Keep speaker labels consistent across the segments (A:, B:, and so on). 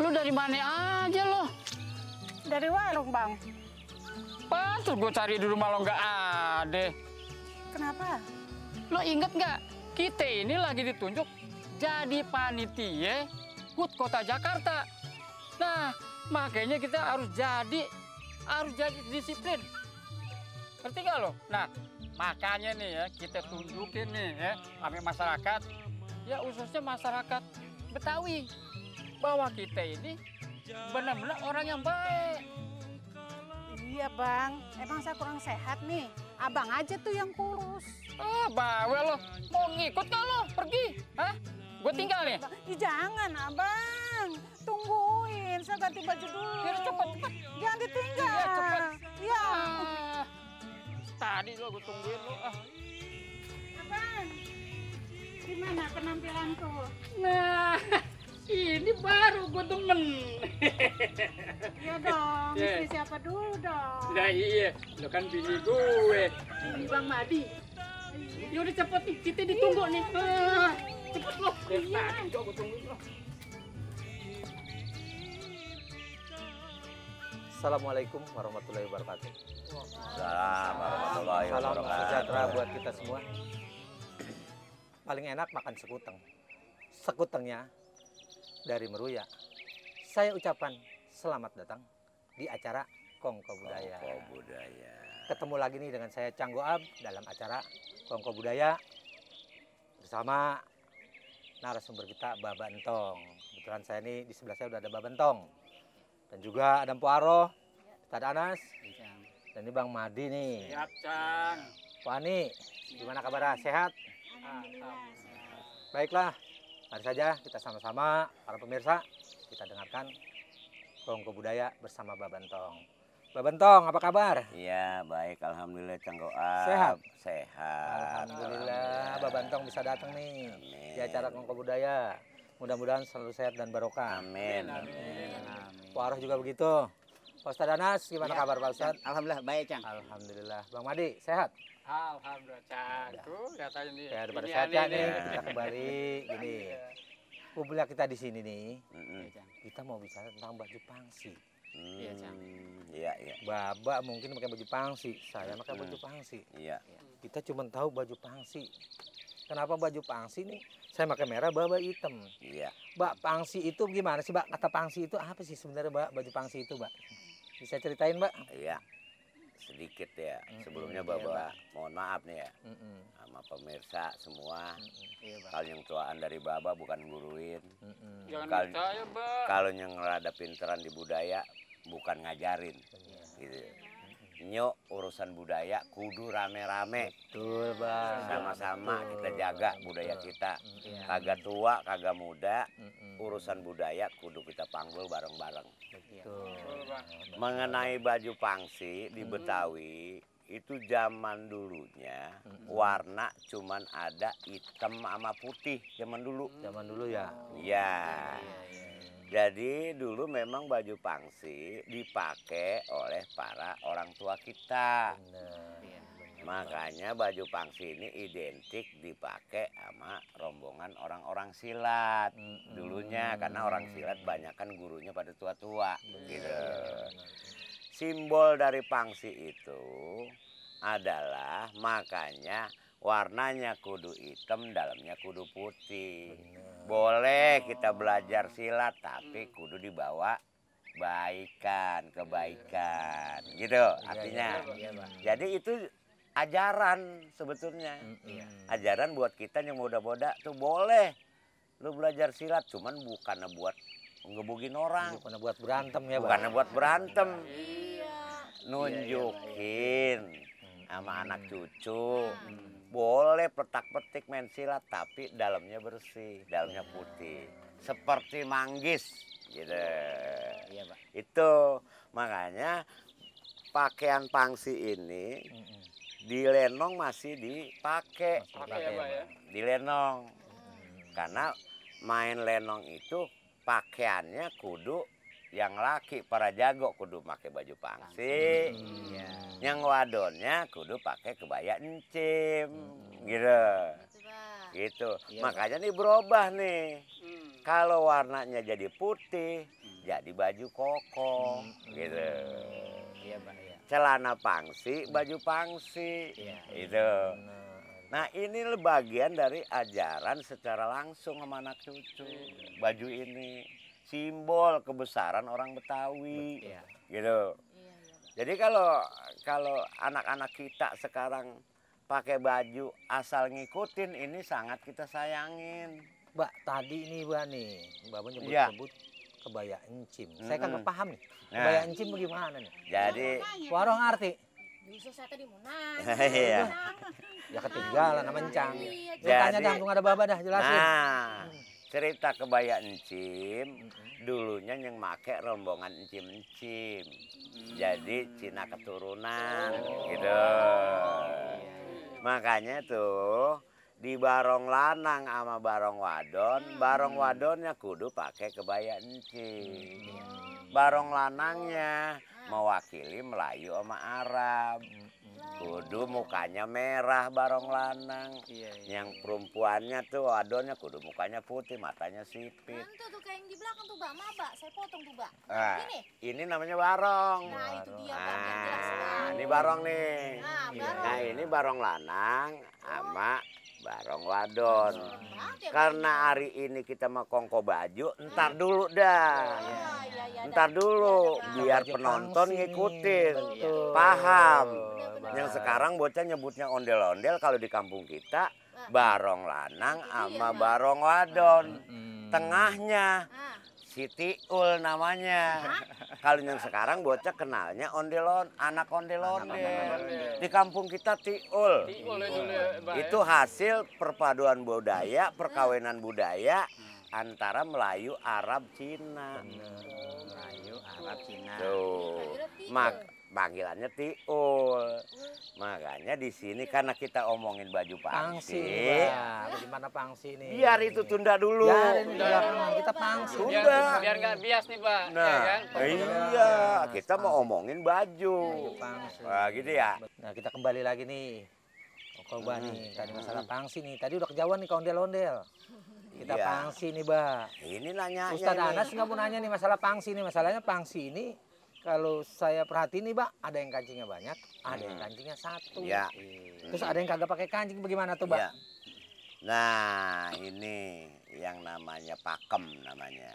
A: Lu dari mana aja lo? Dari warung, Bang. Pantes gue cari di rumah lo nggak ada. Kenapa? Lo inget nggak? Kita ini lagi ditunjuk jadi panitia HUT Kota Jakarta. Nah, makanya kita harus jadi harus jadi disiplin. Ngerti nggak lo? Nah, makanya nih ya kita tunjukin nih ya sampai masyarakat ya khususnya masyarakat Betawi bahwa kita ini benar-benar orang yang baik. Iya bang, emang saya kurang sehat nih. Abang aja tuh yang kurus. Ah, bawel lo. Mau ngikut gak lo? Pergi. Hah? Gue tinggal nih. Ih, jangan abang. Tungguin, saya ganti baju dulu. Ya, cepet, cepet. Jangan ditinggal. Iya, cepet. Iya. Ah, tadi lo gue tungguin lo. Ah. Abang, gimana penampilanku? Nah. ini baru gue temen iya ya dong istri siapa dulu dong nah iya lo kan bini gue ini bang Madi iya. ya udah cepet nih kita ditunggu nih iya. ah, cepet lo ya, iya gue tunggu lo
B: Assalamualaikum warahmatullahi wabarakatuh. Salam, warahmatullahi wabarakatuh. Salam sejahtera buat kita semua. Paling enak makan sekuteng. Sekutengnya dari Meruya. Saya ucapkan selamat datang di acara Kongko Budaya. Kongko Budaya. Ketemu lagi nih dengan saya Canggo Ab dalam acara Kongko Budaya bersama narasumber kita Baba Entong. Kebetulan saya ini di sebelah saya sudah ada Baba Entong. Dan juga ada Mpo Aro, ada Anas, dan ini Bang Madi nih. Siap, Can. Pak Ani, gimana kabar? Sehat?
A: Alhamdulillah.
B: Baiklah, Mari saja kita sama-sama para pemirsa kita dengarkan Kongko Budaya bersama Babantong.
C: Babantong, apa kabar? Iya, baik. Alhamdulillah, Cang Sehat?
B: Sehat. Alhamdulillah, Alhamdulillah. Babantong bisa datang nih Amin. di acara Kongko Budaya. Mudah-mudahan selalu sehat dan barokah. Amin. Amin. Amin. Waroh juga begitu. Pak Ustadz Anas, gimana ya, kabar Pak Ustadz? Alhamdulillah, baik Cang. Alhamdulillah. Bang Madi, sehat?
A: Alhamdulillah cakup ya nih. Ya daripada nih kita kembali
B: gini. Kumpulnya iya. kita di sini nih. Mm-hmm. Kita mau bicara tentang baju pangsi. Mm, iya, hmm. Cang. Iya, iya. Baba mungkin pakai baju pangsi, saya pakai baju mm. pangsi. Iya. Kita cuma tahu baju pangsi. Kenapa baju pangsi nih? Saya pakai merah, baba hitam. Iya. Mbak, pangsi itu gimana sih, Mbak? Kata pangsi itu apa sih sebenarnya, Mbak? Baju pangsi itu, Mbak? Bisa ceritain, Mbak?
C: Iya sedikit ya. Mm -hmm. Sebelumnya iya, Bapak iya, mohon maaf nih ya mm -hmm. sama pemirsa semua. Mm -hmm. kalau yang tuaan dari Bapak bukan guruin. Mm -hmm. Kalau yang rada pinteran di budaya bukan ngajarin. Iya. Gitu. Nyok urusan budaya kudu rame-rame. Betul, Bang. Sama-sama kita jaga budaya kita. Ya. Kagak tua, kagak muda, urusan budaya kudu kita panggul bareng-bareng.
B: Betul.
C: Mengenai baju pangsi di Betawi, itu zaman dulunya mm -hmm. warna cuman ada hitam sama putih zaman dulu. Zaman dulu ya. Ya. yeah, ya, ya. Iya. Jadi dulu memang baju pangsi dipakai oleh para orang tua kita. Benar. Iya. Makanya baju pangsi ini identik dipakai sama rombongan orang-orang silat hmm. dulunya karena orang silat banyak kan gurunya pada tua-tua gitu. Simbol dari pangsi itu adalah makanya warnanya kudu hitam, dalamnya kudu putih. Bener boleh oh. kita belajar silat tapi kudu dibawa baikan kebaikan gitu iya, iya, artinya iya, jadi itu ajaran sebetulnya ajaran buat kita yang muda-muda tuh boleh lu belajar silat cuman bukan buat ngebugin orang bukan buat berantem ya bukan buat berantem nunjukin sama anak cucu boleh petak-petik main silat tapi dalamnya bersih, dalamnya putih. Seperti manggis gitu. Iya, Pak. Itu makanya pakaian pangsi ini mm di Lenong masih dipakai. ya, ya. Di Lenong. -hmm. Karena main Lenong itu pakaiannya kudu yang laki para jago kudu pakai baju pangsi iya. hmm. yang wadonnya kudu pakai kebaya encim hmm. gitu gitu, gitu Iya, makanya nih berubah nih hmm. kalau warnanya jadi putih hmm. jadi baju koko hmm. gitu iya pak iya. celana pangsi hmm. baju pangsi iya, gitu Nah ini bagian dari ajaran secara langsung sama anak cucu iya. baju ini simbol kebesaran orang Betawi Iya. gitu. Iya, iya. Jadi kalau kalau anak-anak kita sekarang pakai baju asal ngikutin ini sangat kita sayangin. Mbak tadi ini Mbak nih, Mbak nyebut-nyebut ya. kebaya encim. Mm -hmm. Saya kan paham nih. Nah. Kebaya encim bagaimana nih?
B: Jadi warung arti.
D: Bisa saya tadi mau
B: iya. iya.
C: Ya ketinggalan sama encang. Iya, Jadi, tanya
B: ada baba dah jelasin. Nah.
C: Hmm cerita kebaya encim dulunya yang make rombongan encim encim mm. jadi Cina keturunan oh. gitu iya, iya. makanya tuh di barong lanang sama barong wadon mm. barong wadonnya kudu pakai kebaya encim mm. barong lanangnya mewakili Melayu sama Arab kudu mukanya merah barong lanang iya, iya. yang iya. perempuannya tuh adonnya kudu mukanya putih matanya sipit nah, itu tuh kayak yang di
E: belakang tuh mbak maba saya potong tuh mbak nah, ini
C: ini namanya barong nah barong. itu dia bak nah, ini barong nih nah, iya. barong. nah ini barong lanang sama oh barong wadon ya, karena hari ini kita mau kongko baju entar hmm. dulu dah entar oh, iya, iya, iya, dulu biar penonton ngikutin paham yang sekarang bocah nyebutnya ondel-ondel kalau di kampung kita nah. barong lanang sama barong wadon hmm, hmm. tengahnya ah. Siti Ul namanya. Kalau yang sekarang bocah kenalnya ondelon, anak ondelon Di kampung kita Tiul.
D: Ul. Ya. itu
C: hasil perpaduan budaya, perkawinan budaya antara Melayu, Arab, Cina. Melayu, Arab, Cina. Tuh. Mak panggilannya Tiul. Makanya di sini karena kita omongin baju pangsi. pangsi gimana pangsi ini? Biar itu tunda dulu. Biar tunda. Ya, kita
A: pangsi. Tunda. Biar, nggak bias nih pak. Nah, ya, kan? iya.
C: Kita mau omongin baju. Nah, pangsi. Nah, gitu ya. Nah kita kembali lagi nih. Korban hmm. nih
B: tadi masalah pangsi nih. Tadi udah kejauhan nih kondel-ondel
C: kita iya. pangsi
B: nih, Mbak. Ini
C: nanya Ustaz Anas nggak mau nanya
B: nih masalah pangsi nih. Masalahnya pangsi ini kalau saya perhatiin nih, Pak, ada yang kancingnya banyak, ada yang hmm. kancingnya satu. Ya. Terus ada yang kagak pakai kancing, bagaimana
C: tuh, Pak? Ya. Nah, ini yang namanya pakem namanya.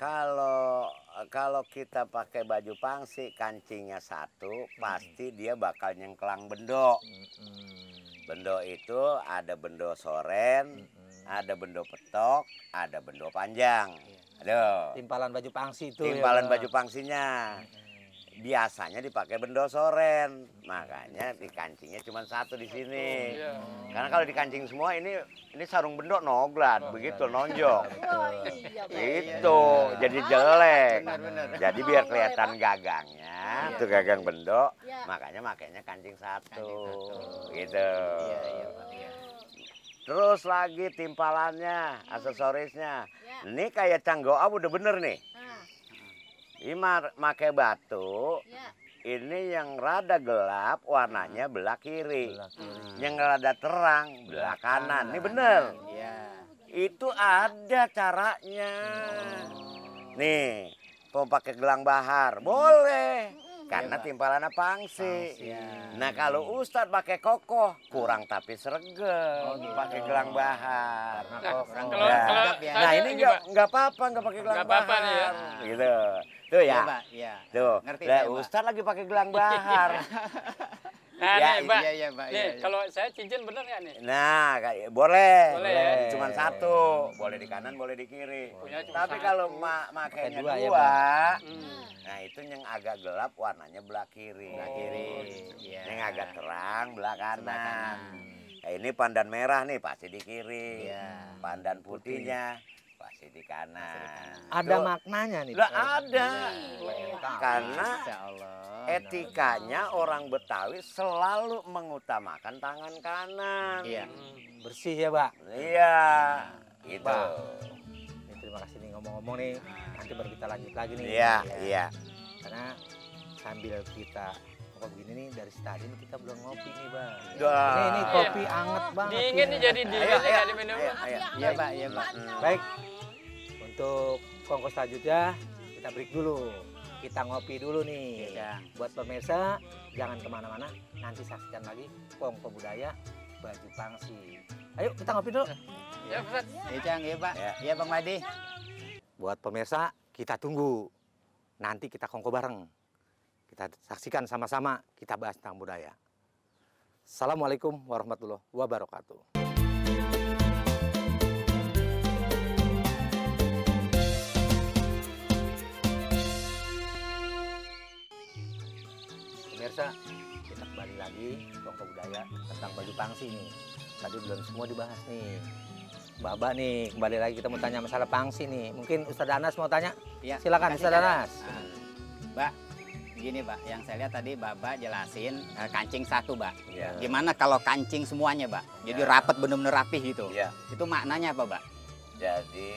C: Kalau kalau kita pakai baju pangsi, kancingnya satu, hmm. pasti dia bakal nyengkelang bendo. Bendo itu ada bendo soren, ada bendo petok, ada bendo panjang. Iya. Ada. Timpalan baju pangsi itu. Timpalan ya, baju pangsinya. Biasanya dipakai bendo soren. Makanya di kancingnya cuma satu di sini. Iya. Karena kalau di kancing semua ini ini sarung bendo noglat, begitu nonjok.
F: Oh, iya, iya, itu jadi
C: jelek.
F: Jadi oh, biar kelihatan
C: gagangnya, itu gagang bendo, makanya makanya kancing satu. Gitu. Terus lagi timpalannya, hmm. aksesorisnya. Yeah. Ini kayak canggoa udah bener nih. Hmm. Ini pakai batu. Yeah. Ini yang rada gelap warnanya belah kiri. Belah kiri. Hmm. Yang rada terang belah kanan. Ini bener. Oh. Iya. Itu ada caranya. Oh. Nih, mau pakai gelang bahar, boleh karena iya, timpalannya pangsi. pangsi. Ya. Nah kalau Ustadz pakai kokoh kurang ah. tapi serge, oh, gitu. pakai gelang bahar. Nah, kalau, nah, nah, nah ini nggak nggak
A: apa-apa nggak pakai gelang gak bahar. Apa -apa, ya.
C: Gitu. Tuh ya. ya, ya. Tuh. Ngerti, nah, ya, Ustadz lagi pakai gelang bahar. Nah, ya, nih, Mbak. Iya, iya, Mbak. Nih, iya, iya.
A: kalau saya cincin benar nggak nih?
C: Nah, kayak boleh. Boleh. boleh. Ya? Cuman satu, boleh di kanan, boleh di kiri. Punya cuma Tapi kalau mak makainya dua, dua ya, hmm. nah itu yang agak gelap warnanya belah kiri. Oh, belah kiri. Oh, Yang iya. agak terang belah kanan. Nah, ini pandan merah nih pasti di kiri. Iya. Pandan putihnya pasti di kanan. Ada Tuh. maknanya nih. Lah ada.
D: Ya.
B: Karena
C: etikanya orang Betawi selalu mengutamakan tangan kanan. Iya.
B: Bersih ya, Pak. Iya. Nah, gitu. Pak. Ini terima kasih nih ngomong-ngomong nih. Nanti baru kita lanjut lagi nih. Iya, ya. iya. Karena sambil kita kok begini nih dari tadi kita belum ngopi nih bang. Duh. Ini, ini kopi anget banget.
A: Dingin ya. nih jadi dingin ayo, ayo, ayo, diminum. Iya pak, iya pak. Hmm. Baik,
B: untuk kongkos selanjutnya kita break dulu kita ngopi dulu nih ya. buat pemirsa jangan kemana-mana nanti saksikan lagi kongko budaya baju pangsi ayo kita ngopi dulu eh. ya, iya, Pak. Ya, ya, Pak. Ya, ya Bang Madi. Iya, buat pemirsa, kita tunggu. Nanti kita kongko bareng. Kita saksikan sama-sama, kita bahas tentang budaya. Assalamualaikum warahmatullahi wabarakatuh. biasa kita kembali lagi ke budaya tentang baju pangsi nih tadi belum semua dibahas nih Baba nih kembali lagi kita mau tanya masalah pangsi nih mungkin Ustadz Anas mau tanya ya, silakan Ustadz Anas
D: ah,
F: Mbak gini Mbak yang saya lihat tadi Baba jelasin uh, kancing satu Mbak ya. gimana kalau kancing semuanya Mbak
C: jadi ya. rapet benar-benar rapih gitu ya. itu maknanya apa Mbak jadi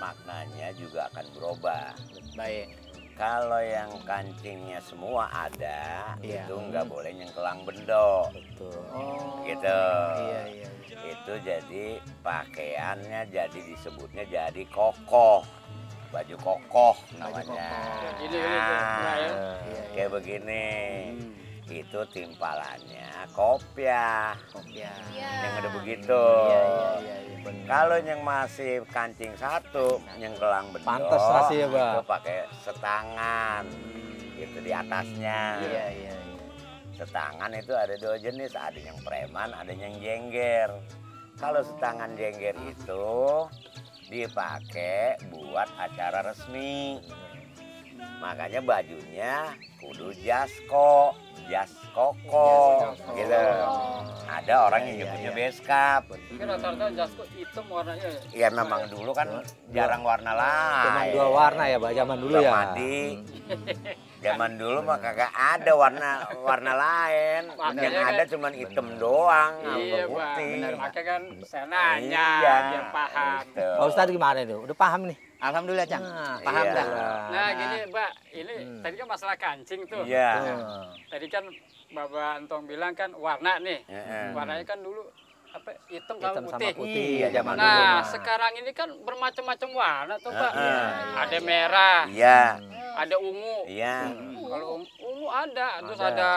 C: maknanya juga akan berubah baik kalau yang kancingnya semua ada ya. itu nggak boleh nyengkelang bendo betul oh. gitu iya, iya, iya. itu jadi pakaiannya jadi disebutnya jadi kokoh baju kokoh namanya Nah, nah ya. iya, iya. kayak begini hmm itu timpalannya kopiah. Kopiah. Ya. Iya. Yang udah begitu. Iya, iya, iya, iya Kalau yang masih kancing satu, yang gelang bedo. Pantes rasanya, Itu pakai setangan. itu di atasnya. Iya, iya, iya. Setangan itu ada dua jenis, ada yang preman, ada yang jengger. Kalau setangan jengger itu dipakai buat acara resmi. Makanya bajunya kudu
A: jasko jas koko gitu
C: ada orang yang nyebutnya iya, iya, iya. beskap
A: tapi rata-rata jas koko hitam warnanya ya?
C: Iya memang dulu kan jarang warna lain cuma dua warna ya pak zaman dulu ya mandi
A: hmm.
C: zaman dulu mah kagak ada warna warna
A: lain yang kan- ada cuman
C: hitam doang iya putih
A: makanya kan saya nanya iya. dia paham gitu.
D: Pak
B: Ustaz gimana itu udah paham nih
F: Alhamdulillah, Cang. Nah,
A: Paham iya. dah. Nah, nah, gini, Mbak, ini hmm. tadi kan masalah kancing tuh. Iya. Yeah. Hmm. Tadi kan Bapak Antong bilang kan warna nih. Hmm. Warnanya kan dulu apa hitam, hitam sama putih. Sama putih iya, iya zaman nah, dulu. Nah, sekarang ini kan bermacam-macam warna tuh, Pak. Uh, iya. Ada merah. Iya. Ada ungu. Iya. Hmm. Kalau ungu, ungu ada, terus ada ada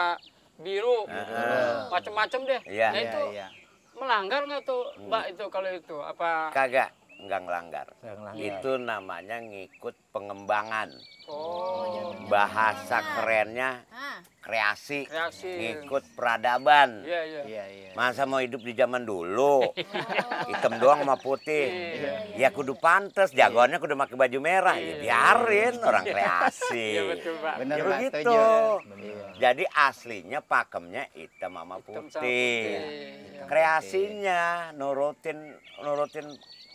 A: biru. Uh, macam-macam deh. Iya, nah, itu itu iya, iya. melanggar nggak tuh, Mbak, hmm. itu kalau itu apa?
C: Kagak nggak ngelanggar. ngelanggar. Itu namanya ngikut pengembangan.
A: Oh.
C: Bahasa kerennya ah. kreasi, kreasi. ngikut peradaban. Iya
D: iya. iya, iya.
C: Masa mau hidup di zaman dulu? Oh. Hitam doang sama putih. Ya, ya kudu pantas, jagoannya kudu pakai baju merah. Ya biarin orang kreasi. Ya betul,
A: Bener, begitu.
C: Jadi aslinya pakemnya hitam sama putih. Hitam sama putih. Kreasinya nurutin nurutin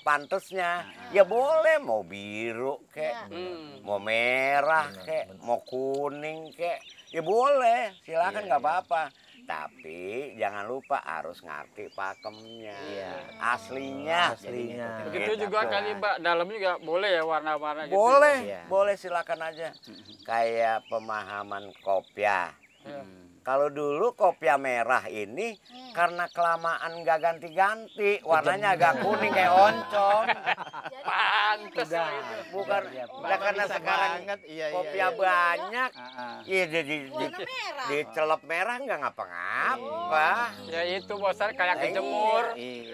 C: Nah. Ya boleh mau biru kek, ya. mau merah iya, kek, mau kuning kek. Ya boleh, silakan iya, nggak ya. apa-apa. Tapi jangan lupa harus ngerti
A: pakemnya. Iya.
C: Aslinya. Oh, aslinya. Begitu iya, juga kali
A: Mbak, dalam juga boleh ya warna-warna gitu. Boleh, Ya. boleh silakan aja.
C: Kayak pemahaman kopiah. Hmm. Kalau dulu kopi merah ini hmm. karena kelamaan nggak ganti-ganti, warnanya agak kuning kayak oncom. Pantes ya
A: bukan ya karena sekarang banget, iya, iya, kopi iya.
C: banyak. Ah, ah. Iya jadi di, di, merah nggak ngapa-ngapa. Oh.
A: Ya itu bosan kayak nah, iya. kejemur.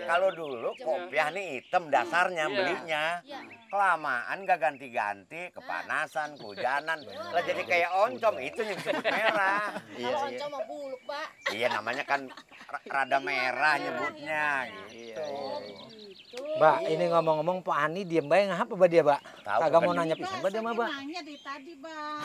C: Kalau dulu kopi ini hitam dasarnya iya. belinya.
A: Iya kelamaan
C: gak ganti-ganti nah. kepanasan kehujanan lah jadi kayak oncom itu yang disebut merah iya, kalau oncom mau buluk pak iya namanya kan rada merah iya, nyebutnya
A: iya. Gitu. Oh, gitu Mbak, ini
B: ngomong-ngomong Pak Ani diem baik ngapa Mbak dia, Mbak? Kagak mau nanya pisan Mbak dia mah, Mbak.
A: Nanya dari tadi, Pak.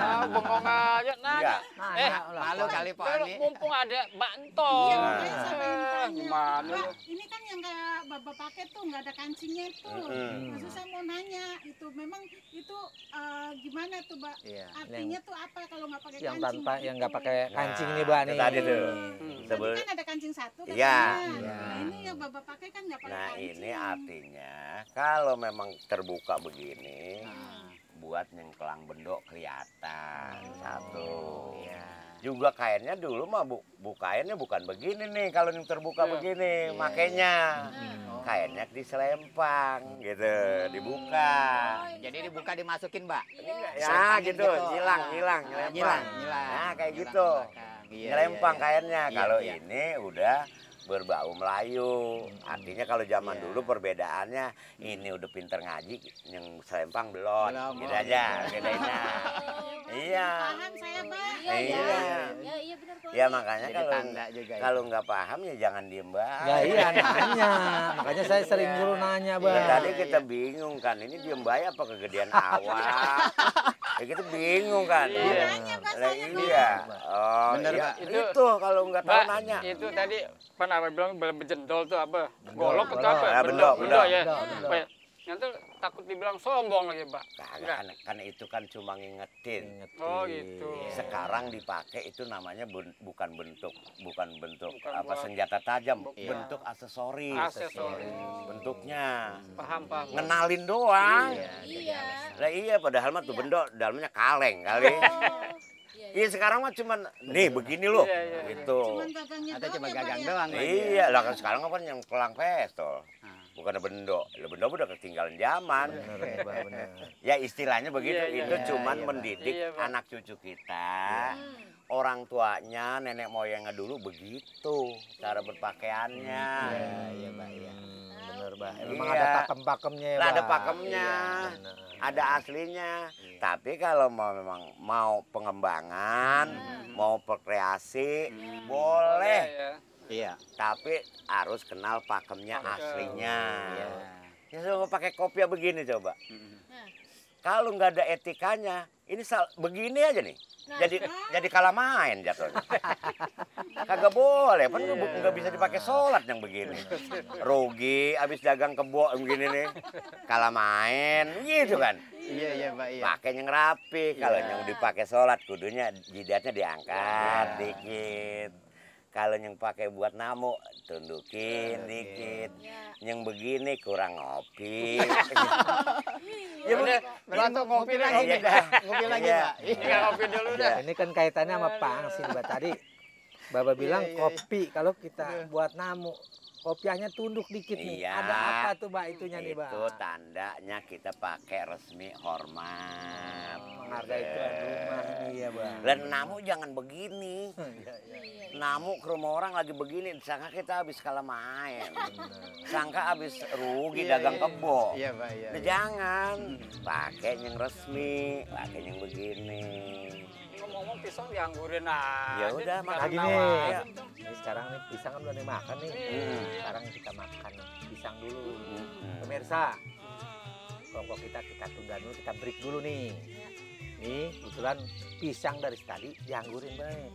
A: Ah, bengong aja iya. nanya. Eh, malu kali Pak Ani. Mumpung ada Mbak Ento. Iya, eh, Ini kan yang kayak Bapak pakai tuh nggak ada kancingnya itu. Maksud saya mau nanya itu memang itu uh, gimana tuh mbak iya. artinya yang, tuh apa kalau nggak pakai yang kancing
F: tanpa,
C: yang nggak pakai nah, kancing nah, nih mbak nih tadi tuh hmm. kan
F: ada kancing
B: satu
C: kan ya. ya. Nah,
A: ini yang bapak pakai kan nggak pakai nah, kancing ini
C: artinya kalau memang terbuka begini hmm. buat nyengkelang bendok kelihatan oh. satu ya juga kainnya dulu mah bu, bu kainnya bukan begini nih kalau yang terbuka yeah. begini yeah. Iya. makanya yeah. Oh. kainnya diselempang gitu dibuka jadi dibuka dimasukin mbak yeah. Iya, ya gitu, gitu. hilang hilang ah, ah, nyilang nyilang nah kayak gitu
E: nyilang, ngelempang iya,
C: kainnya kalau ini udah berbau Melayu. Hmm. Artinya kalau zaman yeah. dulu perbedaannya ini udah pinter ngaji, yang selempang belum. Gitu aja gitu iya. Iya.
D: Iya, iya, iya ya, makanya kalau ya. Kalau
C: nggak paham ya jangan diem, Bang. Nah, ya iya nanya. makanya saya sering dulu nanya, Bang. Ya, tadi kita bingung kan, ini diem bayi
A: ya apa kegedean awal ya kita bingung kan iya nah, ya oh Bener, iya. Pak. itu, itu kalau nggak tahu nanya itu tadi pernah bilang belum bejendol tuh apa golok atau apa bendol bendol ah, ya Nanti takut dibilang sombong lagi, Pak.
C: Kan, kan itu kan cuma ngingetin. ngingetin. Oh, gitu. Iya. Sekarang dipakai itu namanya ben, bukan bentuk bukan bentuk bukan apa buat, senjata tajam, bu, bentuk iya. aksesoris. Aksesoris. Hmm, bentuknya.
A: Paham, paham. Ngenalin doang. Iya. Iya.
C: Nah, iya padahal mah tuh iya. dalamnya kaleng kali. Oh. Iya, iya, iya sekarang mah cuman nih begini loh. Iya, iya, gitu. Cuman Atau cuma ya, gagang doang. Ya? Ya. Iya, lah kan sekarang kan yang pelang pestol bukan bendo lo bendo udah ketinggalan zaman bener, bener. ya istilahnya begitu iya, iya, itu iya, cuman iya, mendidik iya, anak cucu kita iya. orang tuanya nenek moyangnya dulu begitu cara berpakaiannya iya iya iya. Hmm, ah. iya bener bah memang ada pakem-pakemnya ya, ada pakemnya iya, ada aslinya iya. tapi kalau mau memang mau pengembangan iya. mau berkreasi iya. boleh iya, iya Iya. Tapi harus kenal pakemnya aslinya. Iya. Ya semua pakai kopiah begini coba. Hmm. Kalau nggak ada etikanya, ini sal begini aja nih. Nah. jadi nah. jadi kalah main jatuhnya. Kagak boleh, kan iya. yeah. nggak bisa dipakai sholat yang begini. Rugi, abis dagang kebo begini nih, kalah main, gitu kan. Iya iya pak iya. Pakainya rapi, kalau yeah. yang dipakai sholat kudunya jidatnya diangkat yeah. dikit kalau yang pakai buat namu tundukin dikit ya. yang begini kurang ngopi
A: ya udah berarti ngopi lagi ya, ngopi lagi ya. iya ngopi dulu iya. dah
B: ini kan kaitannya sama pangsin mbak tadi Bapak iya, bilang iya, kopi kalau kita buat namu Kopiahnya tunduk dikit nih. Iya, Ada apa tuh, Mbak, itunya nih, Mbak? Itu
C: tandanya kita pakai resmi hormat. Oh, menghargai iya. tuan rumah nih ya, Bang. Dan namu jangan begini. Iya, iya, namu ke rumah orang lagi begini, sangka kita habis kalah main. sangka habis rugi dagang kebo. Iya, Pak, nah, iya. jangan. Hmm. Pakai yang resmi, pakai yang begini
A: ngomong pisang dianggurin aja. Ya udah makan gini. Ya.
C: Ini sekarang nih pisang kan belum dimakan nih. Hmm.
B: Sekarang kita makan pisang dulu. Hmm. Pemirsa, kelompok kita kita tunda dulu, kita break dulu nih. Nih, kebetulan pisang dari tadi dianggurin baik.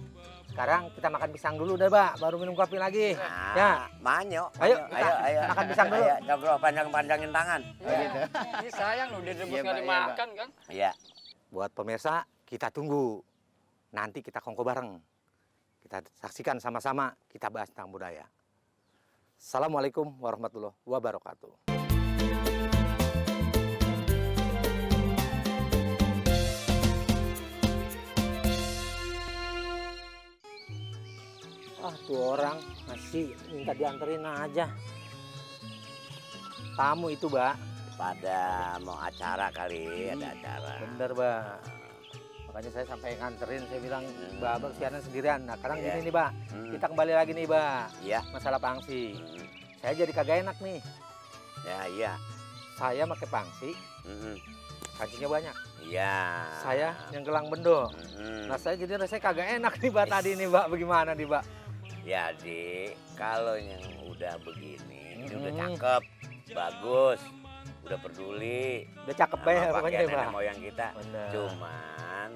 B: Sekarang kita makan pisang dulu deh, Pak. Baru minum kopi lagi. Nah, ya.
C: Manyo. Ayo, ayo, ayo, ayo. Makan pisang dulu. Ayo, coba panjang-panjangin tangan. Ya. Oh, gitu.
A: Ini sayang loh, dia direbus ya, dimakan, ya, kan?
B: Iya. Buat pemirsa, kita tunggu nanti kita kongko bareng. Kita saksikan sama-sama, kita bahas tentang budaya. Assalamualaikum warahmatullahi wabarakatuh. Ah, tuh orang masih minta dianterin aja. Tamu itu, Mbak. Pada mau acara
C: kali, hmm, ada
B: acara. Bener, Mbak makanya saya sampai nganterin saya bilang hmm. Mbak siaran sendirian nah sekarang yeah. gini nih pak hmm. kita kembali lagi nih Mbak yeah. masalah pangsi hmm. saya jadi kagak enak nih ya iya saya pakai pangsi hmm.
C: kancingnya banyak iya
B: saya yang gelang bendo hmm. nah saya jadi rasanya kagak enak nih pak tadi nih pak bagaimana nih Mbak
C: jadi ya, kalau yang udah begini hmm. udah cakep bagus udah peduli udah cakep ya pokoknya nenek moyang kita Bener. cuman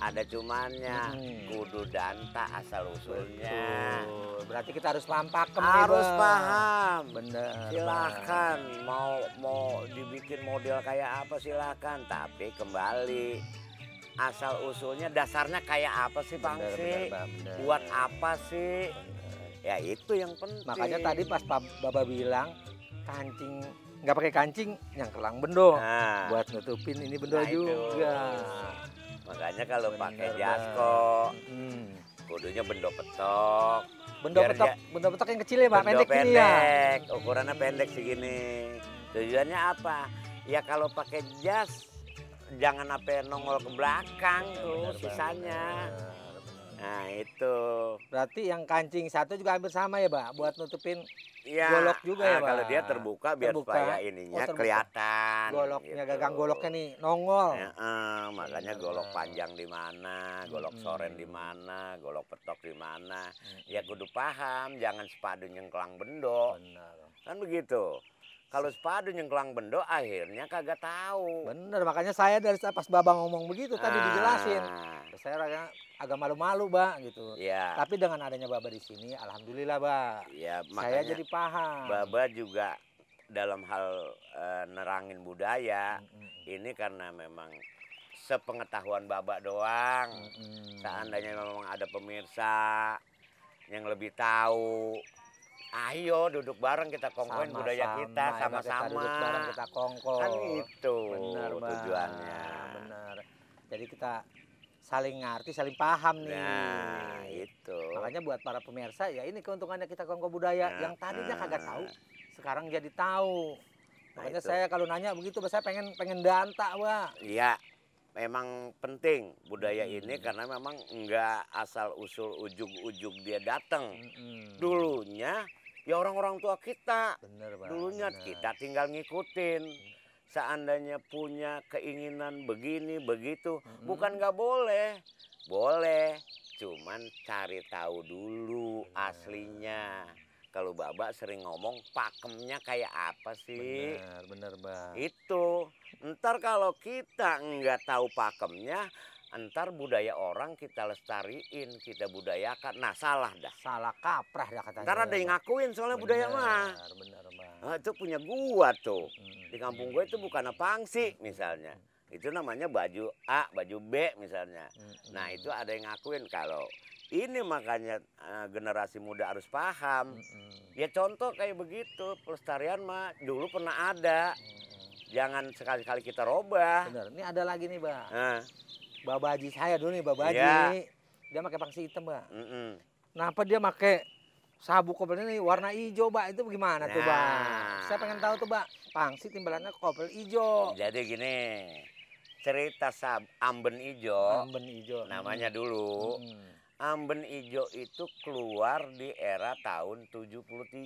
C: ada cumannya hmm. kudu danta asal usulnya Betul. berarti kita harus lampak lampakem harus nih, paham bener silakan mau mau dibikin model kayak apa silakan tapi kembali asal usulnya dasarnya kayak apa sih bang bener, sih bener, bener. buat apa sih bener. ya itu yang penting makanya
B: tadi pas bapak bilang kancing nggak pakai kancing yang kelang bendo nah. buat nutupin ini bendo nah
C: juga makanya kalau pakai jasko hmm. kudunya bendo petok bendo Biar petok dia,
B: bendo petok yang kecil ya pak pendek, ya. pendek ya ukurannya
C: pendek segini tujuannya apa ya kalau pakai jas jangan apa nongol ke belakang ya, tuh bener, sisanya bener.
B: Nah itu. Berarti yang kancing satu juga hampir sama ya, Pak, buat nutupin ya, golok juga nah, ya ah, kalau dia terbuka biar terbuka. supaya ininya oh, kelihatan goloknya gitu.
C: gagang goloknya nih nongol ya, eh, makanya ya, golok panjang di mana golok hmm. soren di mana golok petok di mana hmm. ya kudu paham jangan sepadu nyengklang bendo Benar. kan begitu kalau sepadu nyengklang bendo akhirnya kagak tahu.
B: Bener, makanya saya dari pas Babang ngomong begitu ah. tadi dijelasin. Saya agak malu-malu, Mbak,
C: gitu. Iya.
B: Tapi dengan adanya Baba di sini, alhamdulillah, Mbak.
C: Ya, saya jadi paham. Baba juga dalam hal e, nerangin budaya mm -hmm. ini karena memang sepengetahuan Baba doang. Mm -hmm. Seandainya memang ada pemirsa yang lebih tahu, ayo duduk bareng kita kongkoin sama, budaya kita sama-sama. duduk bareng kita kongkoin. Kan itu
B: Bener, tujuannya. Benar. Jadi kita saling ngerti, saling paham nih.
C: Nah, itu. Makanya
B: buat para pemirsa ya ini keuntungannya kita Kongko budaya nah, yang tadinya nah. kagak tahu, nah. sekarang jadi tahu.
C: Nah, Makanya nah, saya
B: kalau nanya begitu, saya pengen pengen danta, Wah.
C: Iya. Memang penting budaya hmm. ini karena memang enggak asal usul ujung-ujung dia datang.
D: Hmm.
C: Dulunya ya orang-orang tua kita. Bener, Dulunya bener. kita tinggal ngikutin. Hmm seandainya punya keinginan begini begitu hmm. bukan nggak boleh boleh cuman cari tahu dulu hmm. aslinya kalau Bapak sering ngomong pakemnya kayak apa sih benar benar bang itu ntar kalau kita nggak tahu pakemnya ntar budaya orang kita lestariin kita budayakan nah salah dah salah kaprah dah katanya ntar ada yang ngakuin soalnya bener, budaya mah benar Nah, itu punya gua tuh. Hmm. Di kampung gue itu bukan pangsi misalnya. Hmm. Itu namanya baju A, baju B misalnya. Hmm. Nah, itu ada yang ngakuin kalau ini makanya uh, generasi muda harus paham. Ya contoh kayak begitu, pelestarian mah dulu pernah ada. Jangan sekali-kali kita robah. Bener. Ini ada lagi nih, mbak
B: Nah. Baba saya dulu nih, Mbak Baji. Ya. Dia pakai pangsi hitam, mbak, mm -mm. Kenapa dia pakai Sabuk kopel ini warna hijau, pak Itu gimana nah. tuh, pak? Saya pengen tahu tuh, pak. Pangsit timbalannya kopel hijau. Jadi
C: gini, cerita sab amben hijau. Amben hijau. Namanya hmm. dulu. Hmm. Amben Ijo itu keluar di era tahun 73. Hmm,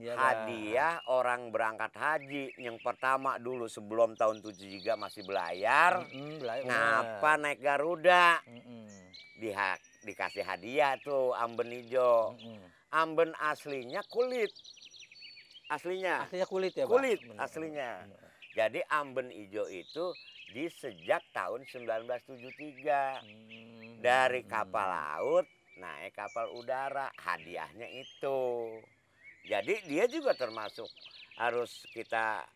C: tiga. Hadiah orang berangkat haji yang pertama dulu sebelum tahun 73 masih belayar. Hmm, belayar. Ngapa naik Garuda? Hmm, hmm. Di, dikasih hadiah tuh amben hijau. Mm -hmm. Amben aslinya kulit. Aslinya. Aslinya kulit ya, Pak? Kulit aslinya. Bener. Jadi amben hijau itu di sejak tahun 1973. Hmm. Dari kapal laut naik kapal udara, hadiahnya itu. Jadi dia juga termasuk harus kita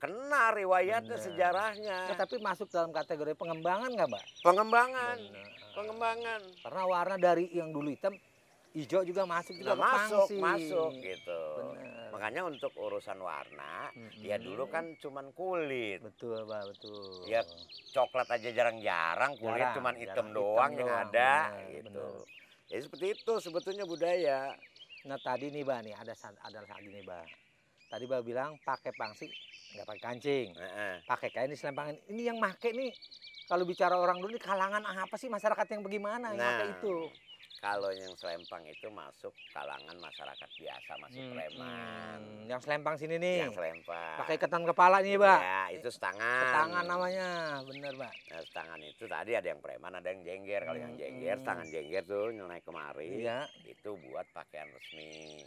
C: kena riwayatnya sejarahnya. Ya,
B: tapi masuk dalam kategori pengembangan nggak, pak Pengembangan.
C: Bener pengembangan
B: karena warna dari yang dulu hitam hijau juga masuk juga masuk masuk
C: gitu Bener. makanya untuk urusan warna hmm. ya dulu kan cuman kulit betul pak betul ya coklat aja jarang-jarang kulit jarang, cuman hitam jarang doang yang ada Bener, gitu Bener.
B: ya seperti itu sebetulnya budaya nah tadi nih pak nih ada ada lagi nih tadi bapak bilang pakai pangsit nggak pakai kancing uh-uh. pakai kain diselempangin ini yang make nih kalau bicara orang dulu nih kalangan apa sih masyarakat yang bagaimana nah, yang pakai itu
C: kalau yang selempang itu masuk kalangan masyarakat biasa masuk hmm,
B: preman hmm, yang selempang sini nih yang
C: selempang pakai
B: ikatan kepala nih pak ya
C: itu setangan setangan namanya bener pak nah, setangan itu tadi ada yang preman ada yang jengger kalau hmm, yang jengger hmm. setangan jengger tuh naik kemari iya. itu buat pakaian resmi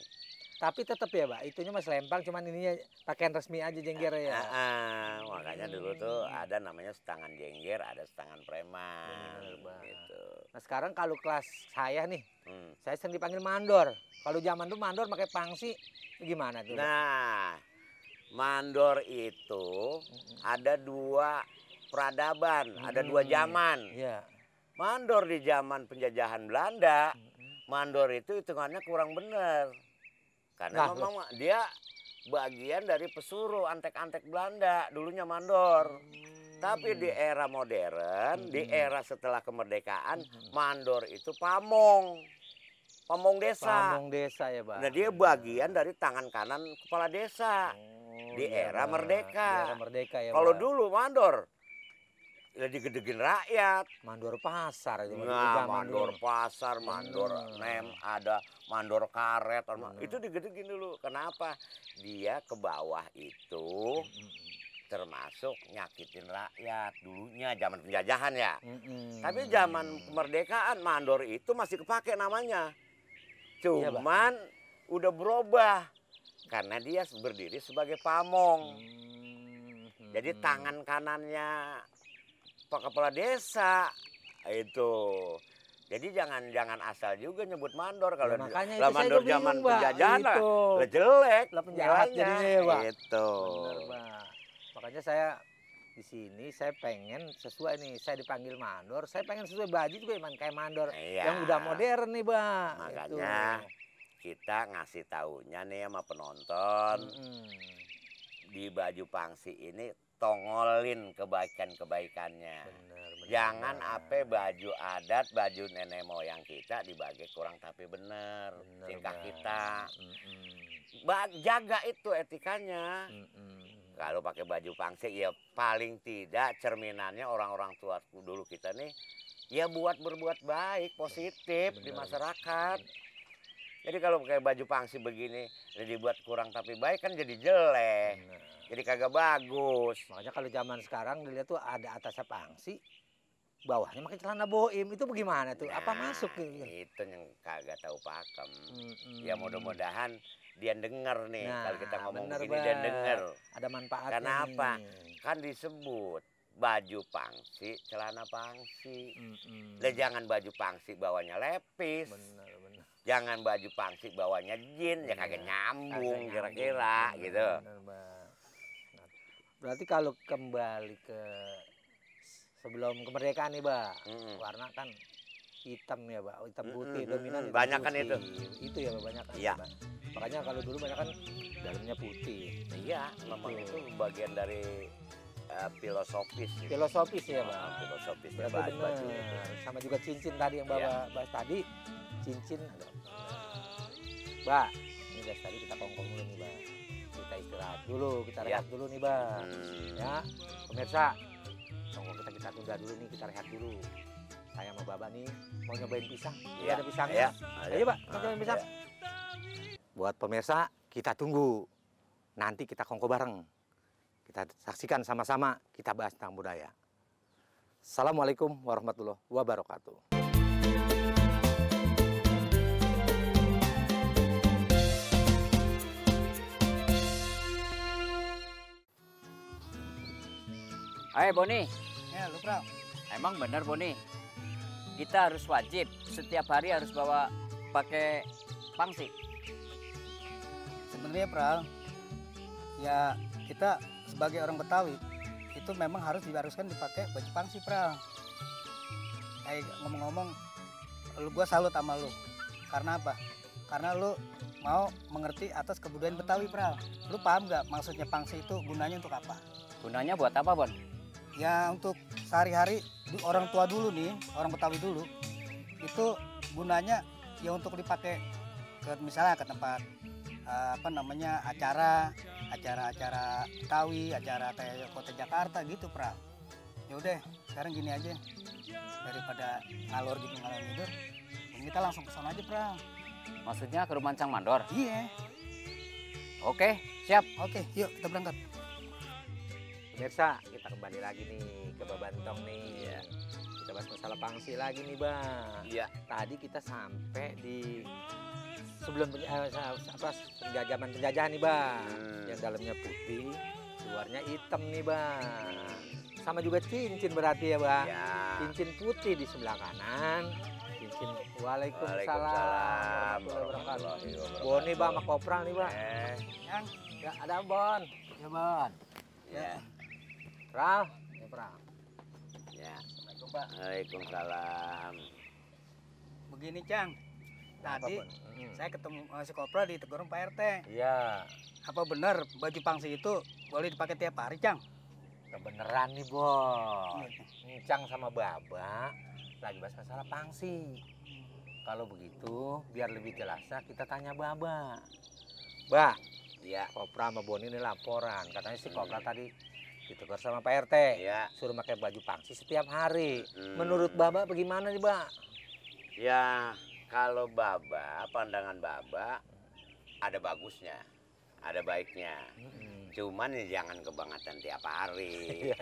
B: tapi tetap ya, Pak, itunya masih lempang, cuman ininya pakaian resmi aja jengger ya. Ah, ah,
C: ah. makanya dulu hmm. tuh ada namanya setangan jengger, ada setangan preman. hmm, gitu. Nah, sekarang kalau kelas saya nih, hmm. saya sering dipanggil mandor. Kalau zaman tuh mandor
B: pakai pangsi gimana tuh?
C: Nah, mandor itu hmm. ada dua peradaban, hmm. ada dua hmm, zaman. ya. Mandor di zaman penjajahan Belanda, mandor itu hitungannya kurang benar karena nah, memang dia bagian dari pesuruh antek-antek Belanda dulunya mandor. Hmm. Tapi di hmm. era modern, hmm. di era setelah kemerdekaan, hmm. mandor itu pamong. Pamong desa. Pamong desa ya, Bang. Nah, dia bagian dari tangan kanan kepala desa. Oh, di iya, era merdeka. Di era merdeka ya. Kalau dulu mandor ya digedegin rakyat mandor pasar itu nah, mandor pasar mandor hmm. ada mandor karet hmm. itu digedegin dulu kenapa dia ke bawah itu hmm termasuk nyakitin rakyat dulunya zaman penjajahan ya.
D: hmm
C: Tapi zaman kemerdekaan mandor itu masih kepake namanya. Iya, Cuman ya, udah berubah karena dia berdiri sebagai pamong. hmm, hmm Jadi hmm. tangan kanannya Pak Kepala Desa itu. Jadi jangan jangan asal juga nyebut mandor ya, kalau ya, makanya lah mandor zaman bingung, penjajahan itu. lah jelek lah penjahat jadinya ya, itu Bener, Makanya
B: saya di sini saya pengen sesuai nih saya dipanggil mandor saya pengen sesuai baju juga yang kayak mandor ya. yang udah
C: modern nih bang gitu. makanya itu. kita ngasih taunya nih sama penonton -hmm. di baju pangsi ini tongolin kebaikan-kebaikannya. Jangan ape baju adat, baju nenek moyang kita dibagi kurang tapi benar. Tingkah kita. Mm -mm. Jaga itu etikanya. Mm -mm. Kalau pakai baju pangsi ya paling tidak cerminannya orang-orang tua dulu kita nih ya buat berbuat baik, positif bener. di masyarakat. Jadi kalau pakai baju pangsi begini, jadi buat kurang tapi baik kan jadi jelek. Bener. Jadi kagak bagus.
B: Makanya kalau zaman sekarang dilihat tuh ada atasnya pangsi, bawahnya pakai celana boim. Itu
C: bagaimana tuh? Nah, Apa masuk gitu? Kan? Itu yang kagak tahu pakem. Hmm, hmm. Ya mudah-mudahan dia dengar nih nah, kalau kita ngomong bener, begini dia denger. Ada manfaatnya. Kenapa? Nih. Kan disebut baju pangsi, celana pangsi. Mm hmm. Lah jangan baju pangsi bawahnya lepis. Bener, bener. Jangan baju pangsi bawahnya jin, ya kagak iya. nyambung kira-kira gitu. Bener, bener berarti kalau
B: kembali ke sebelum kemerdekaan nih, Mbak. Hmm. Warna kan hitam ya, Mbak. Hitam putih hmm, dominan. Hmm, banyak kan itu. Itu ya, banyak kan. Iya. Makanya kalau dulu banyak kan dalamnya putih. Iya, memang gitu. itu bagian dari uh, filosofis. Gitu. Filosofis ya, Mbak. Oh, filosofis ya, Pak. Sama juga cincin tadi yang bapak ya. bahas tadi. Cincin. Mbak, ini guys tadi kita kongkong dulu nih, Mbak istirahat dulu kita iya. rehat ya. dulu nih bang hmm. ya pemirsa tunggu kita kita tunda dulu nih kita rehat dulu saya sama bapak nih mau nyobain pisang
F: ya. ada pisang ya iya. ayo, pak nyobain pisang ya. buat
B: pemirsa kita tunggu nanti kita kongko bareng kita saksikan sama-sama kita bahas tentang budaya Assalamualaikum warahmatullahi wabarakatuh.
F: Hai Boni. Ya, lu Pra. Emang benar Boni. Kita harus wajib setiap hari harus bawa pakai pangsi.
E: Sebenarnya Pral, ya kita sebagai orang Betawi itu memang harus diharuskan dipakai baju pangsi Pral. Eh ngomong-ngomong, lu gua salut sama lu. Karena apa? Karena lu mau mengerti atas kebudayaan Betawi Pral. Lu paham nggak maksudnya pangsi itu gunanya untuk apa?
F: Gunanya buat apa, Bon?
E: ya untuk sehari-hari orang tua dulu nih, orang Betawi dulu, itu gunanya ya untuk dipakai ke misalnya ke tempat uh, apa namanya acara acara-acara Betawi, acara kayak kota Jakarta gitu, Pra. Ya udah, sekarang gini aja. Daripada ngalor gitu ngalor gitu, kita langsung ke sana aja, Pra.
F: Maksudnya ke rumah Cang Mandor? Iya. Oke, siap. Oke, yuk kita berangkat.
B: Mirsa, kita kembali lagi nih ke Babantong nih. Ya. Kita bahas masalah pangsi lagi nih, Bang. Iya. Tadi kita sampai di sebelum eh, apa penjajahan penjajahan nih, Bang. Hmm. Yang dalamnya putih, luarnya hitam nih, Bang. Sama juga cincin berarti ya, Bang. Iya. Cincin putih di sebelah kanan, cincin Waalaikumsalam. Waalaikumsalam. Bon nih, Bang, sama nih, Bang. Eh.
F: Yang ya ada Bon. Ya, Bon. Yeah.
E: Pral, ya Pral. Ya. Assalamualaikum Waalaikumsalam. Begini Cang, tadi hmm. saya ketemu uh, si Kopra di Tegurung Pak RT. Iya. Apa benar baju pangsi itu boleh dipakai tiap hari Cang?
B: Kebeneran nih bos. Iya. Nih Cang sama Baba lagi bahas masalah pangsi. Hmm. Kalau begitu, biar lebih jelasnya kita tanya Baba. Ba, ya Kopra sama Boni ini laporan. Katanya si Kopra hmm. tadi ditegur sama Pak RT. Iya. Suruh pakai baju pangsi setiap hari. Hmm. Menurut Baba bagaimana nih, Pak?
C: Ya, kalau Baba, pandangan Baba ada bagusnya, ada baiknya. Hmm. Cuman ya jangan kebangetan tiap hari. Iya,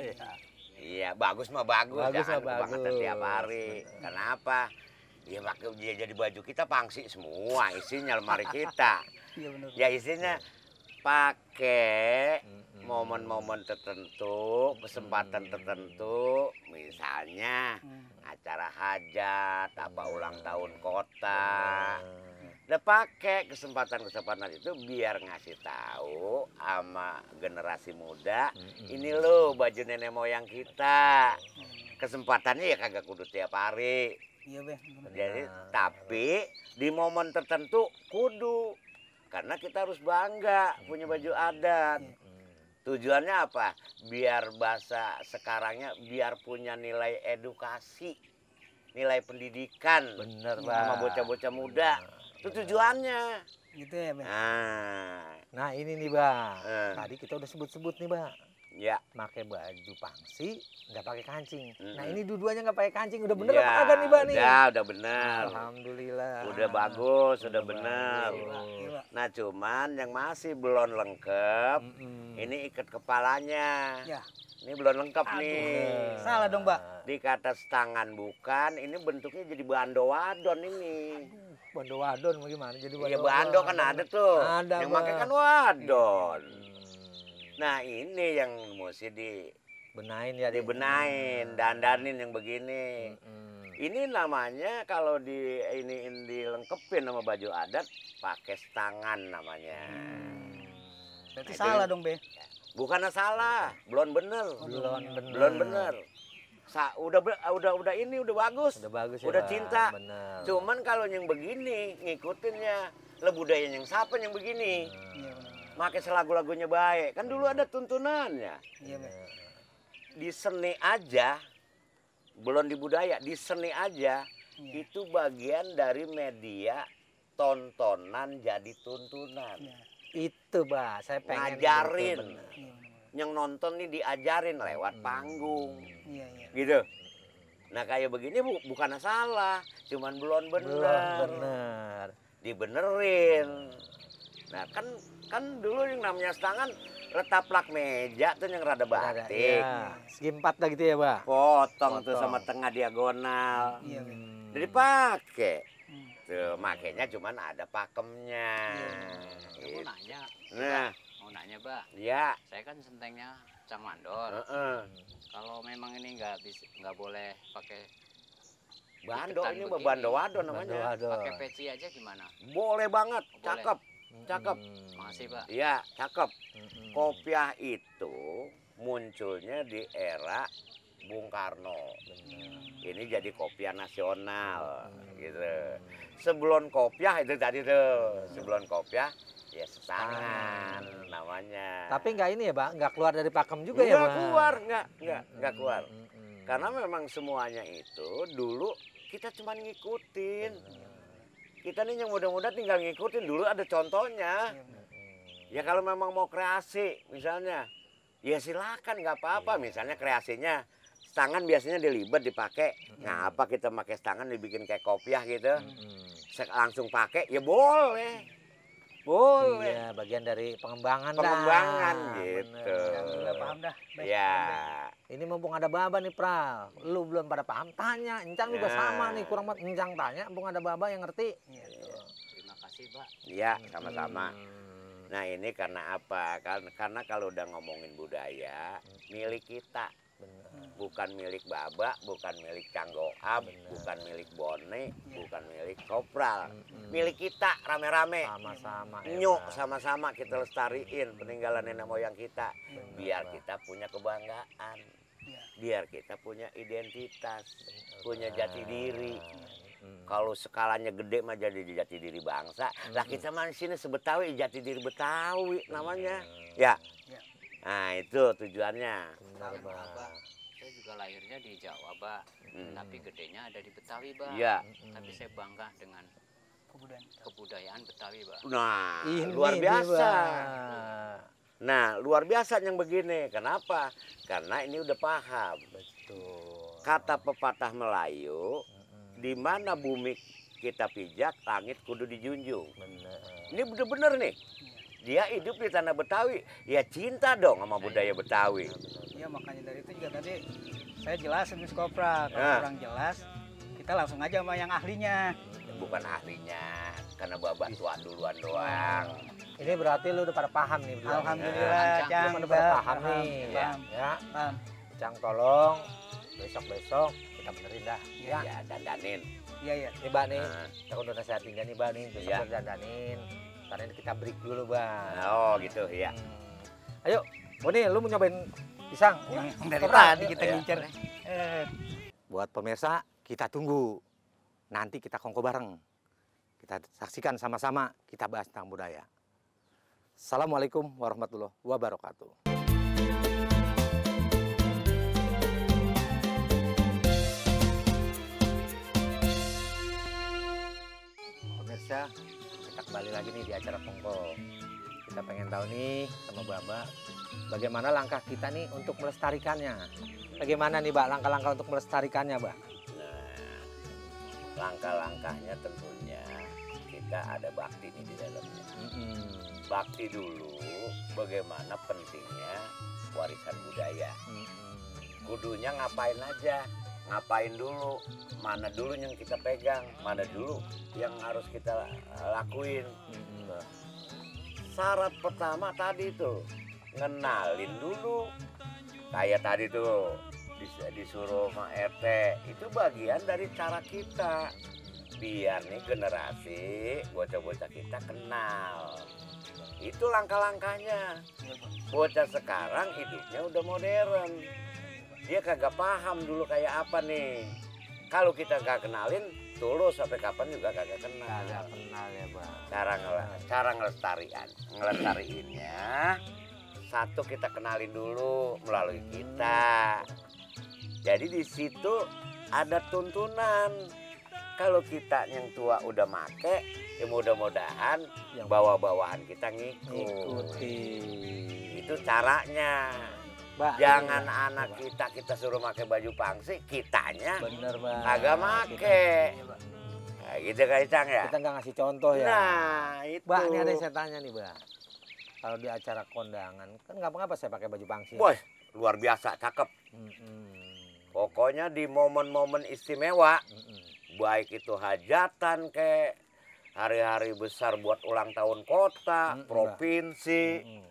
C: iya, iya. bagus mah bagus, bagus jangan mah kebangetan bagus. tiap hari. Kenapa? Ya pakai dia ya jadi baju kita pangsi semua isinya lemari kita. Iya benar. Ya isinya pakai hmm Hmm. momen-momen tertentu, kesempatan hmm. tertentu, misalnya hmm. acara hajat, apa ulang tahun kota. Udah pakai kesempatan-kesempatan itu biar ngasih tahu sama generasi muda, ini loh baju nenek moyang kita. Kesempatannya ya kagak kudu tiap hari.
E: Iya, Be. Jadi
C: nah. tapi di momen tertentu kudu karena kita harus bangga punya baju adat. Iya. Tujuannya apa? Biar bahasa sekarangnya biar punya nilai edukasi, nilai pendidikan. Bener, ya. Sama bocah-bocah muda. Itu tujuannya. Gitu ya, Bang.
B: Nah, nah ini nih, Bang. Hmm. Eh. Tadi kita udah sebut-sebut nih, Bang
C: ya pakai baju pangsi
B: nggak pakai kancing mm -hmm. nah ini dua-duanya nggak pakai kancing udah bener ya, apa kagak nih mbak nih Ya,
C: udah bener
B: alhamdulillah udah
C: bagus udah, udah bener iya, iya, nah cuman yang masih belum lengkap mm -hmm. ini ikat kepalanya ya. ini belum lengkap Aduh. nih eh, salah dong mbak di kata tangan bukan ini bentuknya jadi bando wadon ini Aduh. Bando wadon gimana jadi bando? Ya bando kan ada tuh. Ada, yang pakai kan wadon. Hmm. Nah ini yang mesti dibenain ya, ya. dibenain, dandanin yang begini. Hmm. Ini namanya kalau di ini, ini dilengkepin sama baju adat pakai tangan namanya. Hmm.
E: Berarti nah, salah dong be?
C: Bukan salah, belum bener. Oh, belum bener. Belum bener. Sa udah udah udah ini udah bagus. Udah bagus ya, Udah ya, cinta. Bener. Cuman kalau yang begini ngikutinnya le budaya yang siapa yang begini. Hmm. Makai selagu-lagunya baik. Kan dulu ada tuntunannya. Iya, Di seni aja, belum di budaya, di seni aja, iya. itu bagian dari media tontonan jadi tuntunan. Iya.
B: Itu, bah, saya pengen ngajarin. Iya,
C: yang nonton nih diajarin lewat hmm. panggung. Iya, iya. Gitu. Nah, kayak begini bu bukan salah, cuman belum bener. Belum bener. Dibenerin. Hmm Nah kan kan dulu yang namanya setangan retaplak meja tuh yang rada batik. Ya. Segi
B: empat lah gitu ya, Bah.
C: Potong, Potong. tuh sama tengah diagonal. Hmm. Iya, hmm. Jadi pakai. Hmm. Tuh, makanya cuman ada pakemnya. Ya. Gitu. Mau nanya. Nah,
F: mau nanya, Bah. Iya. Saya kan sentengnya cang mandor. Uh -uh. Kalau memang ini nggak bisa nggak boleh pakai
C: Bando ini bandowado namanya. Pakai peci aja gimana? Boleh banget, cakep. Boleh. Cakep. masih hmm. Pak. Iya, cakep. Hmm. Kopiah itu munculnya di era Bung Karno. Benar. Ini jadi kopiah nasional hmm. gitu. Sebelum kopiah itu tadi tuh, sebelum kopiah ya setangan hmm. namanya. Tapi
B: nggak ini ya, bang, nggak keluar dari pakem juga ya, nggak ya, Pak. keluar,
C: nggak, nggak, hmm. nggak keluar. Hmm, hmm. Karena memang semuanya itu dulu kita cuma ngikutin. Benar kita nih yang muda-muda tinggal ngikutin dulu ada contohnya iya. ya kalau memang mau kreasi misalnya ya silakan nggak apa-apa iya. misalnya kreasinya tangan biasanya dilibet dipakai nah apa kita pakai tangan dibikin kayak kopiah gitu langsung pakai ya boleh boleh. Iya, bagian dari pengembangan Pengembangan dah. gitu. Bener. paham dah.
E: Baik, ya.
B: Ini mumpung ada baba nih, Pral. Lu belum pada paham, tanya. Encang juga iya. sama nih, kurang banget. Encang tanya, mumpung ada baba yang ngerti. Iya, iya. Gitu.
D: Terima kasih, Pak.
C: Iya, sama-sama. Hmm. Nah ini karena apa? Kan, karena, kalau udah ngomongin budaya, hmm. milik kita. Benar bukan milik Baba, bukan milik Canggoab, bukan milik Bone, iya. bukan milik Kopral. Mm-hmm. Milik kita rame-rame. Sama-sama. Nyuk sama-sama kita lestariin peninggalan nenek moyang kita. Bener, Biar kita punya kebanggaan. Ya. Biar kita punya identitas, Bener, punya jati diri. Hmm. Kalau skalanya gede mah jadi jati diri bangsa. Hmm. Lah kita mah sini sebetawi jati diri Betawi namanya. Hmm. Ya. ya. Nah, itu tujuannya. Benar,
F: juga lahirnya di Jawa, Pak. Hmm. Tapi gedenya ada di Betawi, Pak. Iya. Hmm. Tapi saya bangga dengan kebudayaan, kebudayaan Betawi, Pak. Nah,
C: Ini luar biasa. Dia, Nah, luar biasa yang begini. Kenapa? Karena ini udah paham. Betul. Kata pepatah Melayu, hmm di mana bumi kita pijak, langit kudu dijunjung. Benar. Ini bener-bener nih dia hidup di tanah Betawi ya cinta dong sama budaya Betawi
E: Iya makanya dari itu juga tadi saya jelasin Miss Kopra kalau nah. kurang jelas kita langsung aja sama yang ahlinya ya, bukan ahlinya karena bawa bantuan duluan doang
B: oh. ini berarti lu udah pada paham nih berdua. Alhamdulillah, ya. Cang. Lu udah pada paham nih. Ya. Paham. Ya. Paham. Cang tolong besok-besok kita benerin dah. Ya, ya dandanin. Iya, iya. Nih, Mbak nih. Nah. Aku udah nasihatin nih, Mbak nih. Besok ya. dandanin. Karena kita break dulu bang. Oh gitu ya. Hmm. Ayo, Boni, lu mau nyobain pisang? Ya, dari tadi kita ya. ngincer. Eh. Buat pemirsa, kita tunggu. Nanti kita kongko bareng. Kita saksikan sama-sama, kita bahas tentang budaya. Assalamualaikum warahmatullahi wabarakatuh. Pemirsa, kembali lagi nih di acara Pongko. Kita pengen tahu nih sama Bapak bagaimana langkah kita nih untuk melestarikannya. Bagaimana nih pak langkah-langkah untuk melestarikannya pak Nah,
C: langkah-langkahnya tentunya kita ada bakti nih di dalamnya. -hmm. Bakti dulu bagaimana pentingnya warisan budaya. -hmm. Kudunya ngapain aja ngapain dulu mana dulu yang kita pegang mana dulu yang harus kita lakuin hmm. syarat pertama tadi itu ngenalin dulu kayak tadi tuh disuruh sama RT itu bagian dari cara kita biar nih generasi bocah-bocah kita kenal itu langkah-langkahnya iya, bocah sekarang hidupnya udah modern dia kagak paham dulu kayak apa nih kalau kita nggak kenalin dulu sampai kapan juga kagak kenal kagak kenal ya bang cara ngel cara ngelestarian ngelestariinnya satu kita kenalin dulu melalui kita jadi di situ ada tuntunan kalau kita yang tua udah make ya mudah-mudahan yang bawa-bawaan kita ngikut. ngikuti itu caranya Pak. Jangan iya. anak Coba. kita kita suruh pakai baju pangsi, kitanya Bener, Pak. agak iya, make. Nah, gitu kan Cang ya?
B: Kita nggak ngasih contoh ya. Nah, itu. Mbak, ini ada yang saya tanya nih, Mbak.
C: Kalau di acara kondangan, kan nggak apa-apa saya pakai baju pangsi. Bos, luar biasa, cakep.
D: -hmm.
C: Pokoknya di momen-momen istimewa, -hmm. baik itu hajatan kayak hari-hari besar buat ulang tahun kota, -hmm. provinsi, -hmm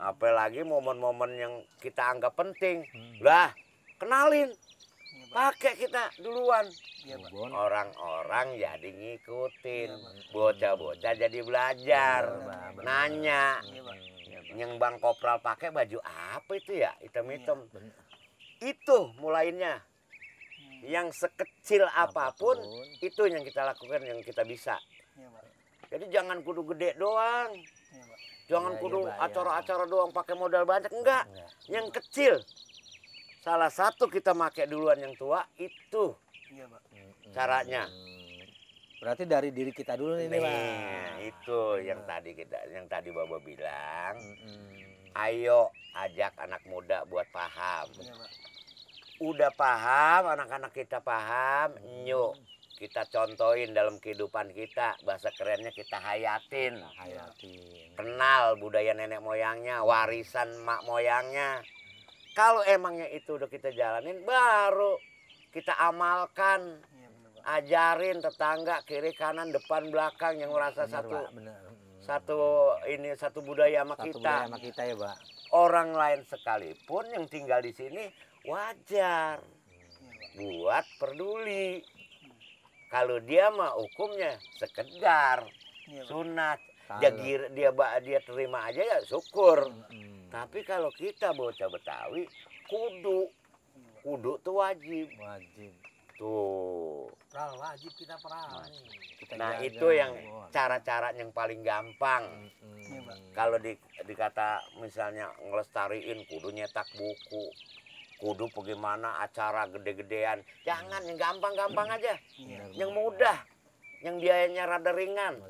C: apalagi momen-momen yang kita anggap penting hmm. lah kenalin iya, pakai kita duluan iya, orang-orang jadi ngikutin iya, bocah-bocah jadi belajar ya, nanya ya, yang bang kopral pakai baju apa itu ya hitam-hitam ya, itu mulainya hmm. yang sekecil apapun, apapun itu yang kita lakukan yang kita bisa jadi jangan kudu gede doang Jangan ya, kudu iya, acara-acara ya, doang pakai modal banyak enggak. enggak. Iya. Yang kecil. Salah satu kita make duluan yang tua itu. Iya, Pak. Caranya.
B: Berarti dari diri kita dulu ini, nih Pak.
C: Itu yang iya. tadi kita yang tadi Bapak bilang. mm Ayo ajak anak muda buat paham. ya, Pak. Udah paham, anak-anak kita paham, mm. nyuk kita contohin dalam kehidupan kita bahasa kerennya kita hayatin nah,
B: hayatin
C: kenal budaya nenek moyangnya warisan mak moyangnya kalau emangnya itu udah kita jalanin baru kita amalkan iya, ajarin tetangga kiri kanan depan belakang yang merasa satu hmm. satu ini satu budaya sama satu kita budaya sama kita ya Pak orang lain sekalipun yang tinggal di sini wajar hmm. buat peduli kalau dia mah hukumnya sekedar ya, sunat, dia dia dia terima aja ya syukur. Hmm. Tapi kalau kita bocah Betawi kudu kudu tuh wajib. Wajib. Tuh. Pral wajib kita peral. nah itu yang cara-cara yang paling gampang. Hmm. Kalau di, dikata misalnya ngelestariin kudu nyetak buku kudu bagaimana acara gede-gedean. Jangan yang gampang-gampang hmm. aja. Iya, yang mudah. Yang biayanya rada ringan.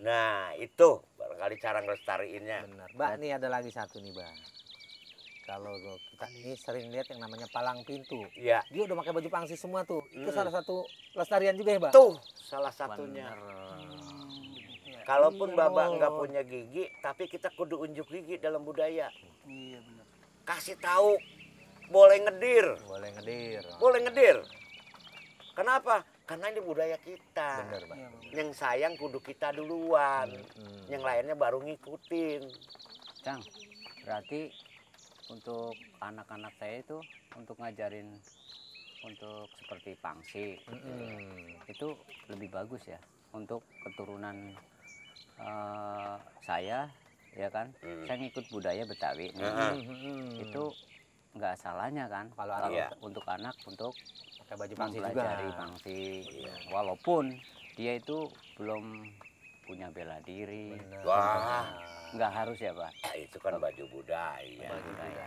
C: Nah, itu barangkali cara ngelestariinnya. Mbak,
B: ini ada lagi satu nih, Bang. Kalau kita ini sering lihat yang namanya palang pintu. Iya. Dia udah pakai baju pangsi semua tuh. Itu hmm. salah satu lestarian juga ya, Mbak? Tuh,
C: salah satunya. Hmm. Kalaupun iya, Bapak nggak punya gigi, tapi kita kudu unjuk gigi dalam budaya. Iya, benar. Kasih tahu boleh ngedir.
F: Boleh ngedir.
C: Boleh ngedir. Kenapa? Karena ini budaya kita. Bener, Bang. Iya, Yang sayang kudu kita duluan. Hmm. Yang lainnya baru ngikutin. Cang,
F: berarti untuk anak-anak saya itu untuk ngajarin untuk seperti pangsi -hmm. itu lebih bagus ya untuk keturunan uh, saya ya kan mm. saya ngikut budaya Betawi -hmm. itu nggak salahnya kan kalau iya. untuk anak untuk pakai baju pangsi juga. pangsi iya. walaupun dia itu belum punya bela diri bener. wah nggak harus ya pak
C: ah, itu kan baju budaya baju budaya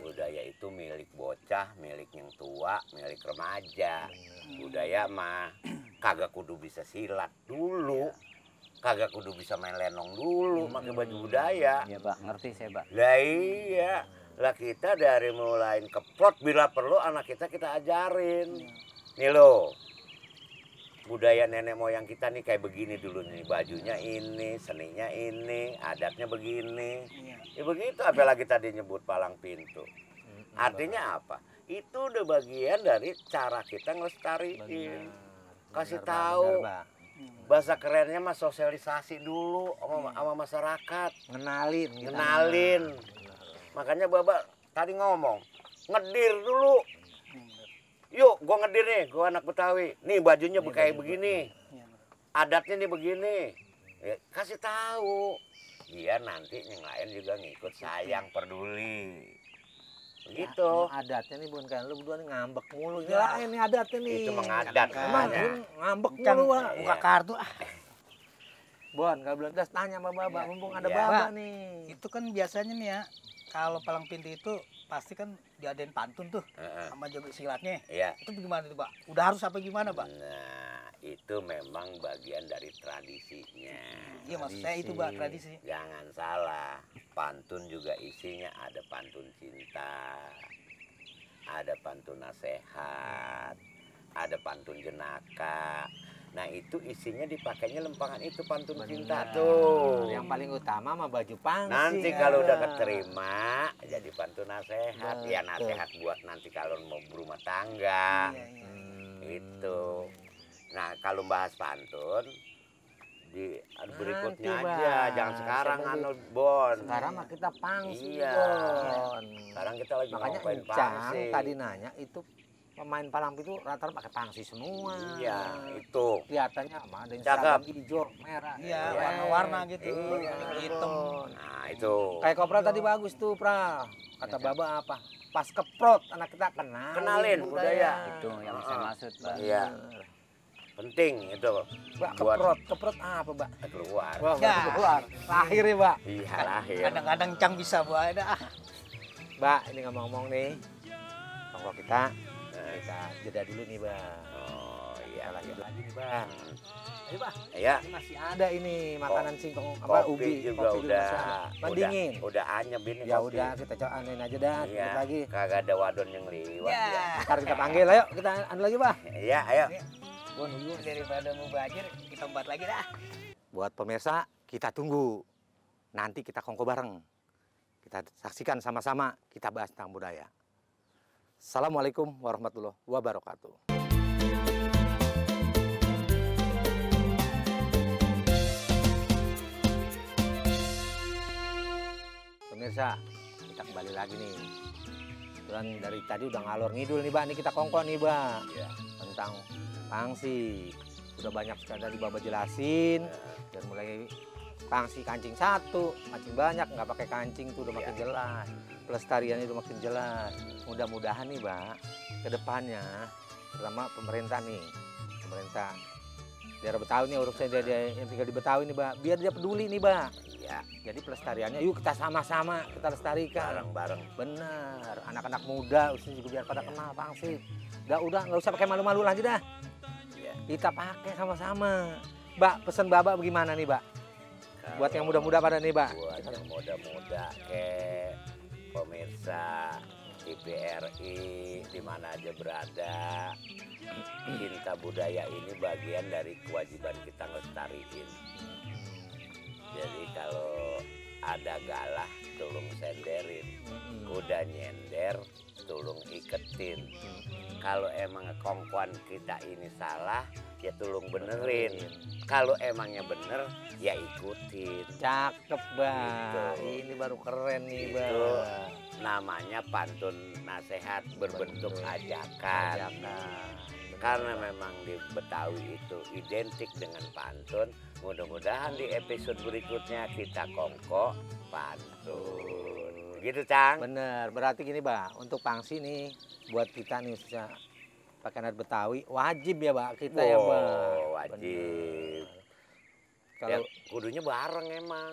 C: budaya itu milik bocah milik yang tua milik remaja bener. budaya mah kagak kudu bisa silat dulu ya kagak kudu bisa main lenong dulu hmm. baju budaya. Iya,
F: Pak, ngerti saya, Pak.
C: Lah iya lah kita dari mulai keplot bila perlu anak kita kita ajarin iya. nih lo budaya nenek moyang kita nih kayak begini dulu nih bajunya ini seninya ini adatnya begini iya. ya begitu apalagi tadi nyebut palang pintu artinya apa itu udah bagian dari cara kita ngelestariin kasih tahu hmm. bahasa kerennya mas sosialisasi dulu sama, iya. sama masyarakat ngenalin ngenalin Makanya Bapak tadi ngomong, ngedir dulu. Yuk, gua ngedir nih, gua anak Betawi. Nih bajunya kayak begini. Iya, adatnya nih begini. Ya, kasih tahu. Dia nanti yang lain juga ngikut iya. sayang peduli. Begitu. Ya, gitu.
B: adatnya nih bukan kan lu berdua nih ngambek mulu. Ya, ini
E: adatnya nih. Itu mengadat Emang ngambek Bukan, mulu lah. Buka iya. kartu ah. Bon, kalau belum tanya sama Bapak, mumpung ada Bapak nih. Itu kan biasanya nih ya, kalau palang pintu itu pasti kan diadain pantun tuh uh sama jago silatnya. Iya. Itu gimana tuh, Pak? Udah harus apa gimana, Pak? Nah,
C: itu memang bagian dari tradisinya. Hmm, iya, maksud saya itu, Pak, tradisi. Jangan salah. Pantun juga isinya ada pantun cinta, ada pantun nasihat, ada pantun jenaka, Nah itu isinya dipakainya lempangan itu pantun Bener. cinta tuh. Yang paling utama mah baju pangsi. Nanti kalau udah keterima jadi pantun nasehat. Ya, Betul. Ya nasehat buat nanti kalau mau berumah tangga. Iya, iya, iya, Hmm. Itu. Nah kalau bahas pantun di nanti berikutnya bang. aja jangan sekarang anu bon
B: sekarang mah kita pangsi iya. bon sekarang kita lagi makanya pangsi tadi nanya itu pemain palang itu rata-rata pakai pangsi semua. Iya, itu. Kelihatannya sama ada yang hijau, merah. Iya, iya, warna-warna gitu. Iya, iya hitam.
C: Nah, itu. Kayak
B: kopra tadi bagus tuh, Pra. Kata iya, Baba apa? Pas keprot anak kita kenal. Kenalin budaya. Itu
C: yang saya maksud, Pak. Iya. Penting itu. Mbak, keprot,
E: keprot apa, Mbak? Keluar. Wah, ya. keluar. Lahir ya,
C: Mbak. Iya, lahir.
E: Kadang-kadang cang bisa, Mbak.
C: Mbak, ini ngomong-ngomong nih.
B: Kalau kita kita jeda dulu nih bang oh iya lanjut lagi nih bang ayo bang ya masih ada ini makanan singkong apa ubi juga kopi udah udah
C: udah anyep ini ya kopi. udah kita coba anjir aja dah iya, lagi kagak ada wadon yang liwat ya. ya. ntar kita
E: panggil ayo kita anu lagi bang iya ayo gua nunggu daripada mau belajar kita buat lagi dah
B: buat pemirsa kita tunggu nanti kita kongko bareng kita saksikan sama-sama kita bahas tentang budaya Assalamualaikum warahmatullahi wabarakatuh. Pemirsa, kita kembali lagi nih. Kebetulan dari tadi udah ngalor ngidul nih, bang. Ini kita kongko nih, bang. Ya. Tentang pangsi. Udah banyak sekali dari Bapak jelasin. Ya. Dan mulai Pangsi kancing satu makin banyak nggak pakai kancing tuh udah iya. makin jelas pelestariannya udah makin jelas mudah-mudahan nih mbak kedepannya terutama pemerintah nih pemerintah daerah Betawi nih urusnya dia, dia yang tinggal di Betawi nih mbak biar dia peduli nih mbak ya jadi pelestariannya yuk kita sama-sama kita lestarikan bareng-bareng bener anak-anak muda usia juga biar pada ya. kenal pangsit udah udah nggak usah pakai malu-malu lagi dah ya. kita pakai sama-sama mbak pesan bapak bagaimana nih mbak
C: buat yang muda-muda pada nih, Pak. Buat yang muda-muda kayak pemirsa IPRI di mana aja berada. Cinta budaya ini bagian dari kewajiban kita ngelestariin. Jadi kalau ada galah tolong senderin, udah nyender, tolong iketin kalau emang kongkuan kita ini salah ya tolong benerin kalau emangnya bener ya ikutin cakep bang gitu. ini baru keren nih gitu. namanya pantun nasehat berbentuk ajakan, ajakan. karena memang di Betawi itu identik dengan pantun mudah-mudahan di episode berikutnya kita kongko pantun gitu Cang bener berarti gini Pak untuk pangsi
B: nih buat kita nih khususnya nasi Betawi wajib ya Pak kita ya, wow, ya Pak wajib
C: kalau ya, kudunya bareng emang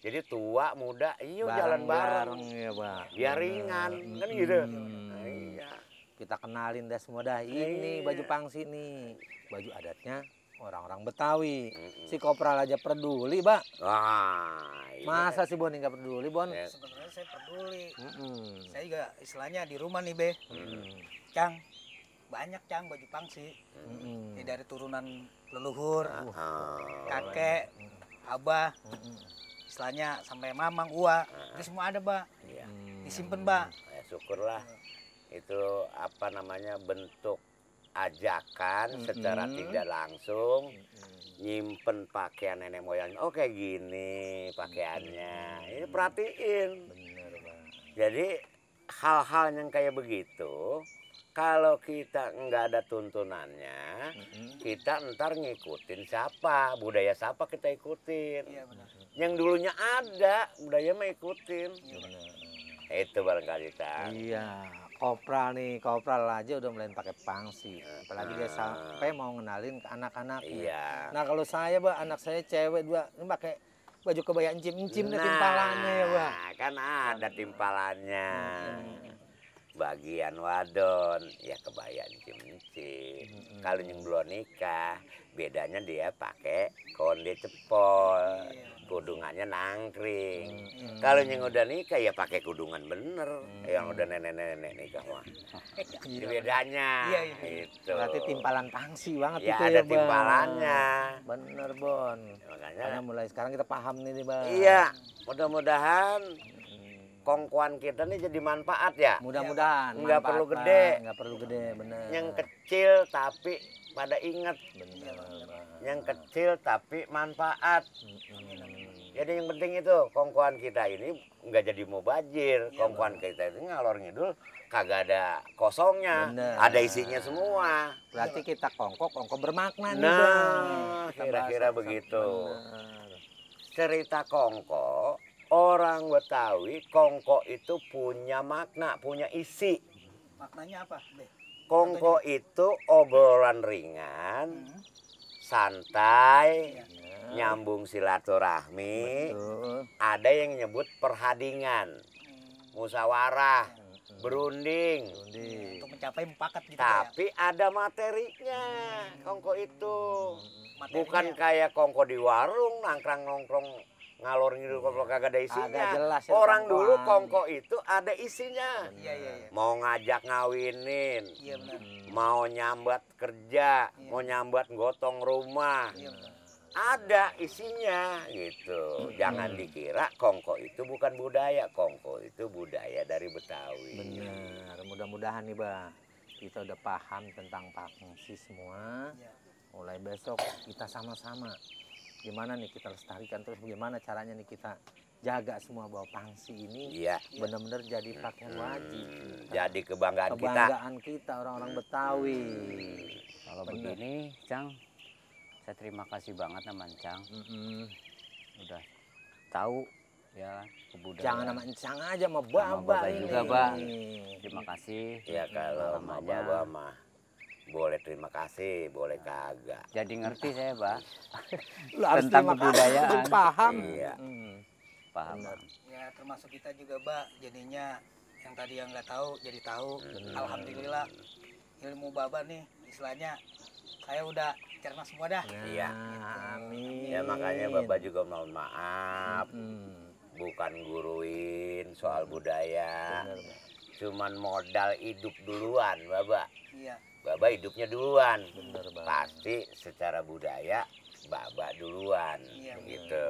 C: jadi tua muda iyo bareng, jalan bareng, bareng ya Pak biar bener. ringan kan gitu. hmm. gitu
B: nah, iya kita kenalin dah semua dah ini iya. baju pangsi nih baju adatnya orang-orang Betawi. mm Si Kopral aja peduli, Pak. Wah, iya. Masa sih Bon nggak peduli, Bon? Ya.
E: Sebenarnya saya peduli.
B: Mm-mm.
E: Saya juga istilahnya di rumah nih, Be. Mm-mm. Cang, banyak Cang baju pangsi. Ini dari turunan leluhur, ah,
C: uh, oh. kakek,
E: abah, istilahnya sampai mamang, ua. Ah. Itu semua ada, Pak. Iya. Disimpan, Pak.
C: Ya, syukurlah. Mm. Itu apa namanya bentuk ajakan mm -hmm. secara tidak langsung mm -hmm. nyimpen pakaian nenek moyang oh kayak gini pakaiannya mm -hmm. ini iya, perhatiin Bener, jadi hal-hal yang kayak begitu kalau kita nggak ada tuntunannya mm -hmm. kita ntar ngikutin siapa budaya siapa kita ikutin Iya, benar. yang dulunya ada budaya mah ikutin Iya, benar. itu barangkali tak
B: iya kopral nih kopral aja udah mulai pakai pangsi apalagi dia ah. sampai mau ngenalin
C: ke anak-anak ya. iya. nah
B: kalau saya bu anak saya cewek dua ini pakai baju kebaya encim encim nah, timpalannya ya bu nah,
C: kan ada timpalannya bagian wadon ya kebaya encim encim hmm. kalau yang belum nikah bedanya dia pakai konde cepol iya kudungannya nangkring. Hmm. Kalau yang udah nikah ya pakai kudungan bener. Hmm. Yang udah nenek-nenek nikah mah.
B: Iya. Bedanya. Iya, iya. iya. Itu. Berarti timpalan tangsi banget ya, itu ada timpalannya.
C: Bang. Bener, Bon. Makanya Karena mulai sekarang kita paham nih, Bang. Iya. Mudah-mudahan kongkuan kita nih jadi manfaat ya. Mudah-mudahan. Nggak perlu gede. Nggak
B: perlu gede, bener. Yang
C: kecil tapi pada inget. Bener. Yang kecil tapi manfaat. Amin, jadi yang penting itu kongkoan kita ini nggak jadi mau bajir. Iya, kongkoan bang. kita itu ngalor ngidul kagak ada kosongnya, Bener. ada isinya semua. Berarti kita kongko kongko bermakna nah, nih. Nah, kira-kira begitu. Bener. Cerita kongko orang Betawi kongko itu punya makna, punya isi.
E: Maknanya apa? Be?
C: Kongko itu obrolan ringan, hmm. santai. Iya nyambung silaturahmi Betul. ada yang nyebut perhadingan musawarah, berunding, untuk mencapai mufakat gitu ya? tapi ya? ada materinya hmm. kongko itu hmm. materinya. bukan kayak kongko di warung nangkrang nongkrong ngalor ngidul iya. kalau kagak ada isinya. Ada jelas ya, Orang kongkoan. dulu kongko itu ada isinya. Iya, iya, ya. Mau ngajak ngawinin. ya, Mau nyambat kerja, ya. mau nyambat gotong rumah. Ya, ada isinya gitu. Hmm. Jangan dikira kongko itu bukan budaya, kongko itu budaya dari Betawi.
D: Benar.
B: Mudah-mudahan nih, Bang. Kita udah paham tentang pangsi semua. Mulai besok kita sama-sama gimana nih kita lestarikan terus bagaimana caranya nih kita jaga semua bahwa pangsi ini ya. benar-benar jadi pakaian wajib. kita. Gitu. Jadi
C: kebanggaan, kebanggaan kita. Kebanggaan kita
B: orang-orang Betawi. Hmm.
C: Kalau begini,
F: Cang, saya terima kasih banget sama Encang. Mm -hmm. Udah tahu
C: ya kebudayaan. Jangan sama
B: Encang aja sama Baba. Sama juga, Bang.
C: Terima kasih. Ya kalau sama Baba mah boleh terima kasih, boleh kagak. Jadi ngerti saya, pak Tentang kebudayaan. Paham. Iya.
F: Hmm. Paham.
E: Ya termasuk kita juga, pak Jadinya yang tadi yang nggak tahu jadi tahu. Hmm. Alhamdulillah ilmu Baba nih istilahnya saya udah cermat semua dah. Iya. Iya
C: Amin. Ya makanya Bapak juga mohon maaf. Hmm. Bukan guruin soal budaya. Bener, Cuman modal hidup duluan, Bapak. Iya. Bapak hidupnya duluan. Bener, banget. Pasti secara budaya Bapak duluan. Iya, gitu.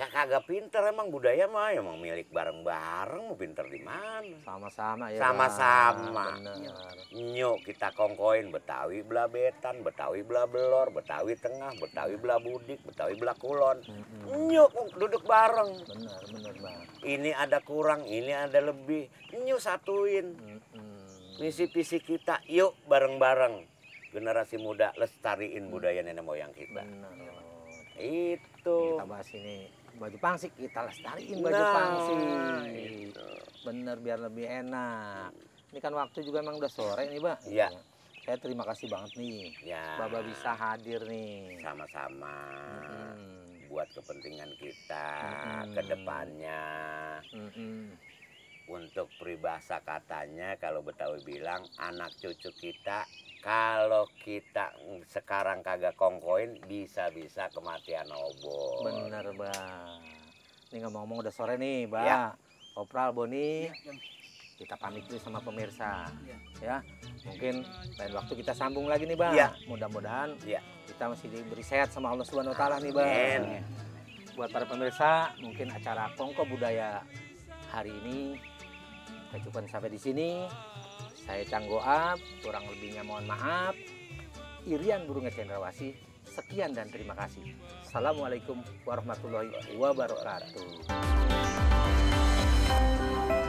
C: Ya kagak pinter emang budaya mah emang milik bareng-bareng mau pinter di mana? Sama-sama ya. Sama-sama. Nyok kita kongkoin Betawi blabetan, betan, Betawi blabelor, belor, Betawi tengah, Betawi blabudik, budik, Betawi blakulon. kulon. Nyok duduk bareng. Benar, benar banget. Ini ada kurang, ini ada lebih. Nyok satuin. Hmm. Misi kita yuk bareng-bareng. Generasi muda lestariin budaya nenek moyang kita. Benar.
B: Itu. Kita bahas ini baju pangsit kita lestariin baju nah, gitu. bener biar lebih enak ini kan waktu juga emang udah sore nih bang iya saya terima kasih banget nih ya. Baba bisa
C: hadir nih sama-sama hmm. buat kepentingan kita hmm. ke depannya hmm untuk peribahasa katanya kalau Betawi bilang anak cucu kita kalau kita sekarang kagak kongkoin bisa-bisa kematian obor. Bener bang.
B: Ini ngomong-ngomong udah sore nih bang. Ya. Kopral Boni. Ya, kita pamit dulu sama pemirsa ya. ya mungkin lain waktu kita sambung lagi nih bang ya. mudah-mudahan ya. kita masih diberi sehat sama Allah Subhanahu Wa Taala nih bang buat para pemirsa mungkin acara Kongko Budaya hari ini saya cukup sampai di sini. Saya up, kurang lebihnya mohon maaf. Irian Burung Cendrawasi, sekian dan terima kasih. Assalamualaikum warahmatullahi wabarakatuh.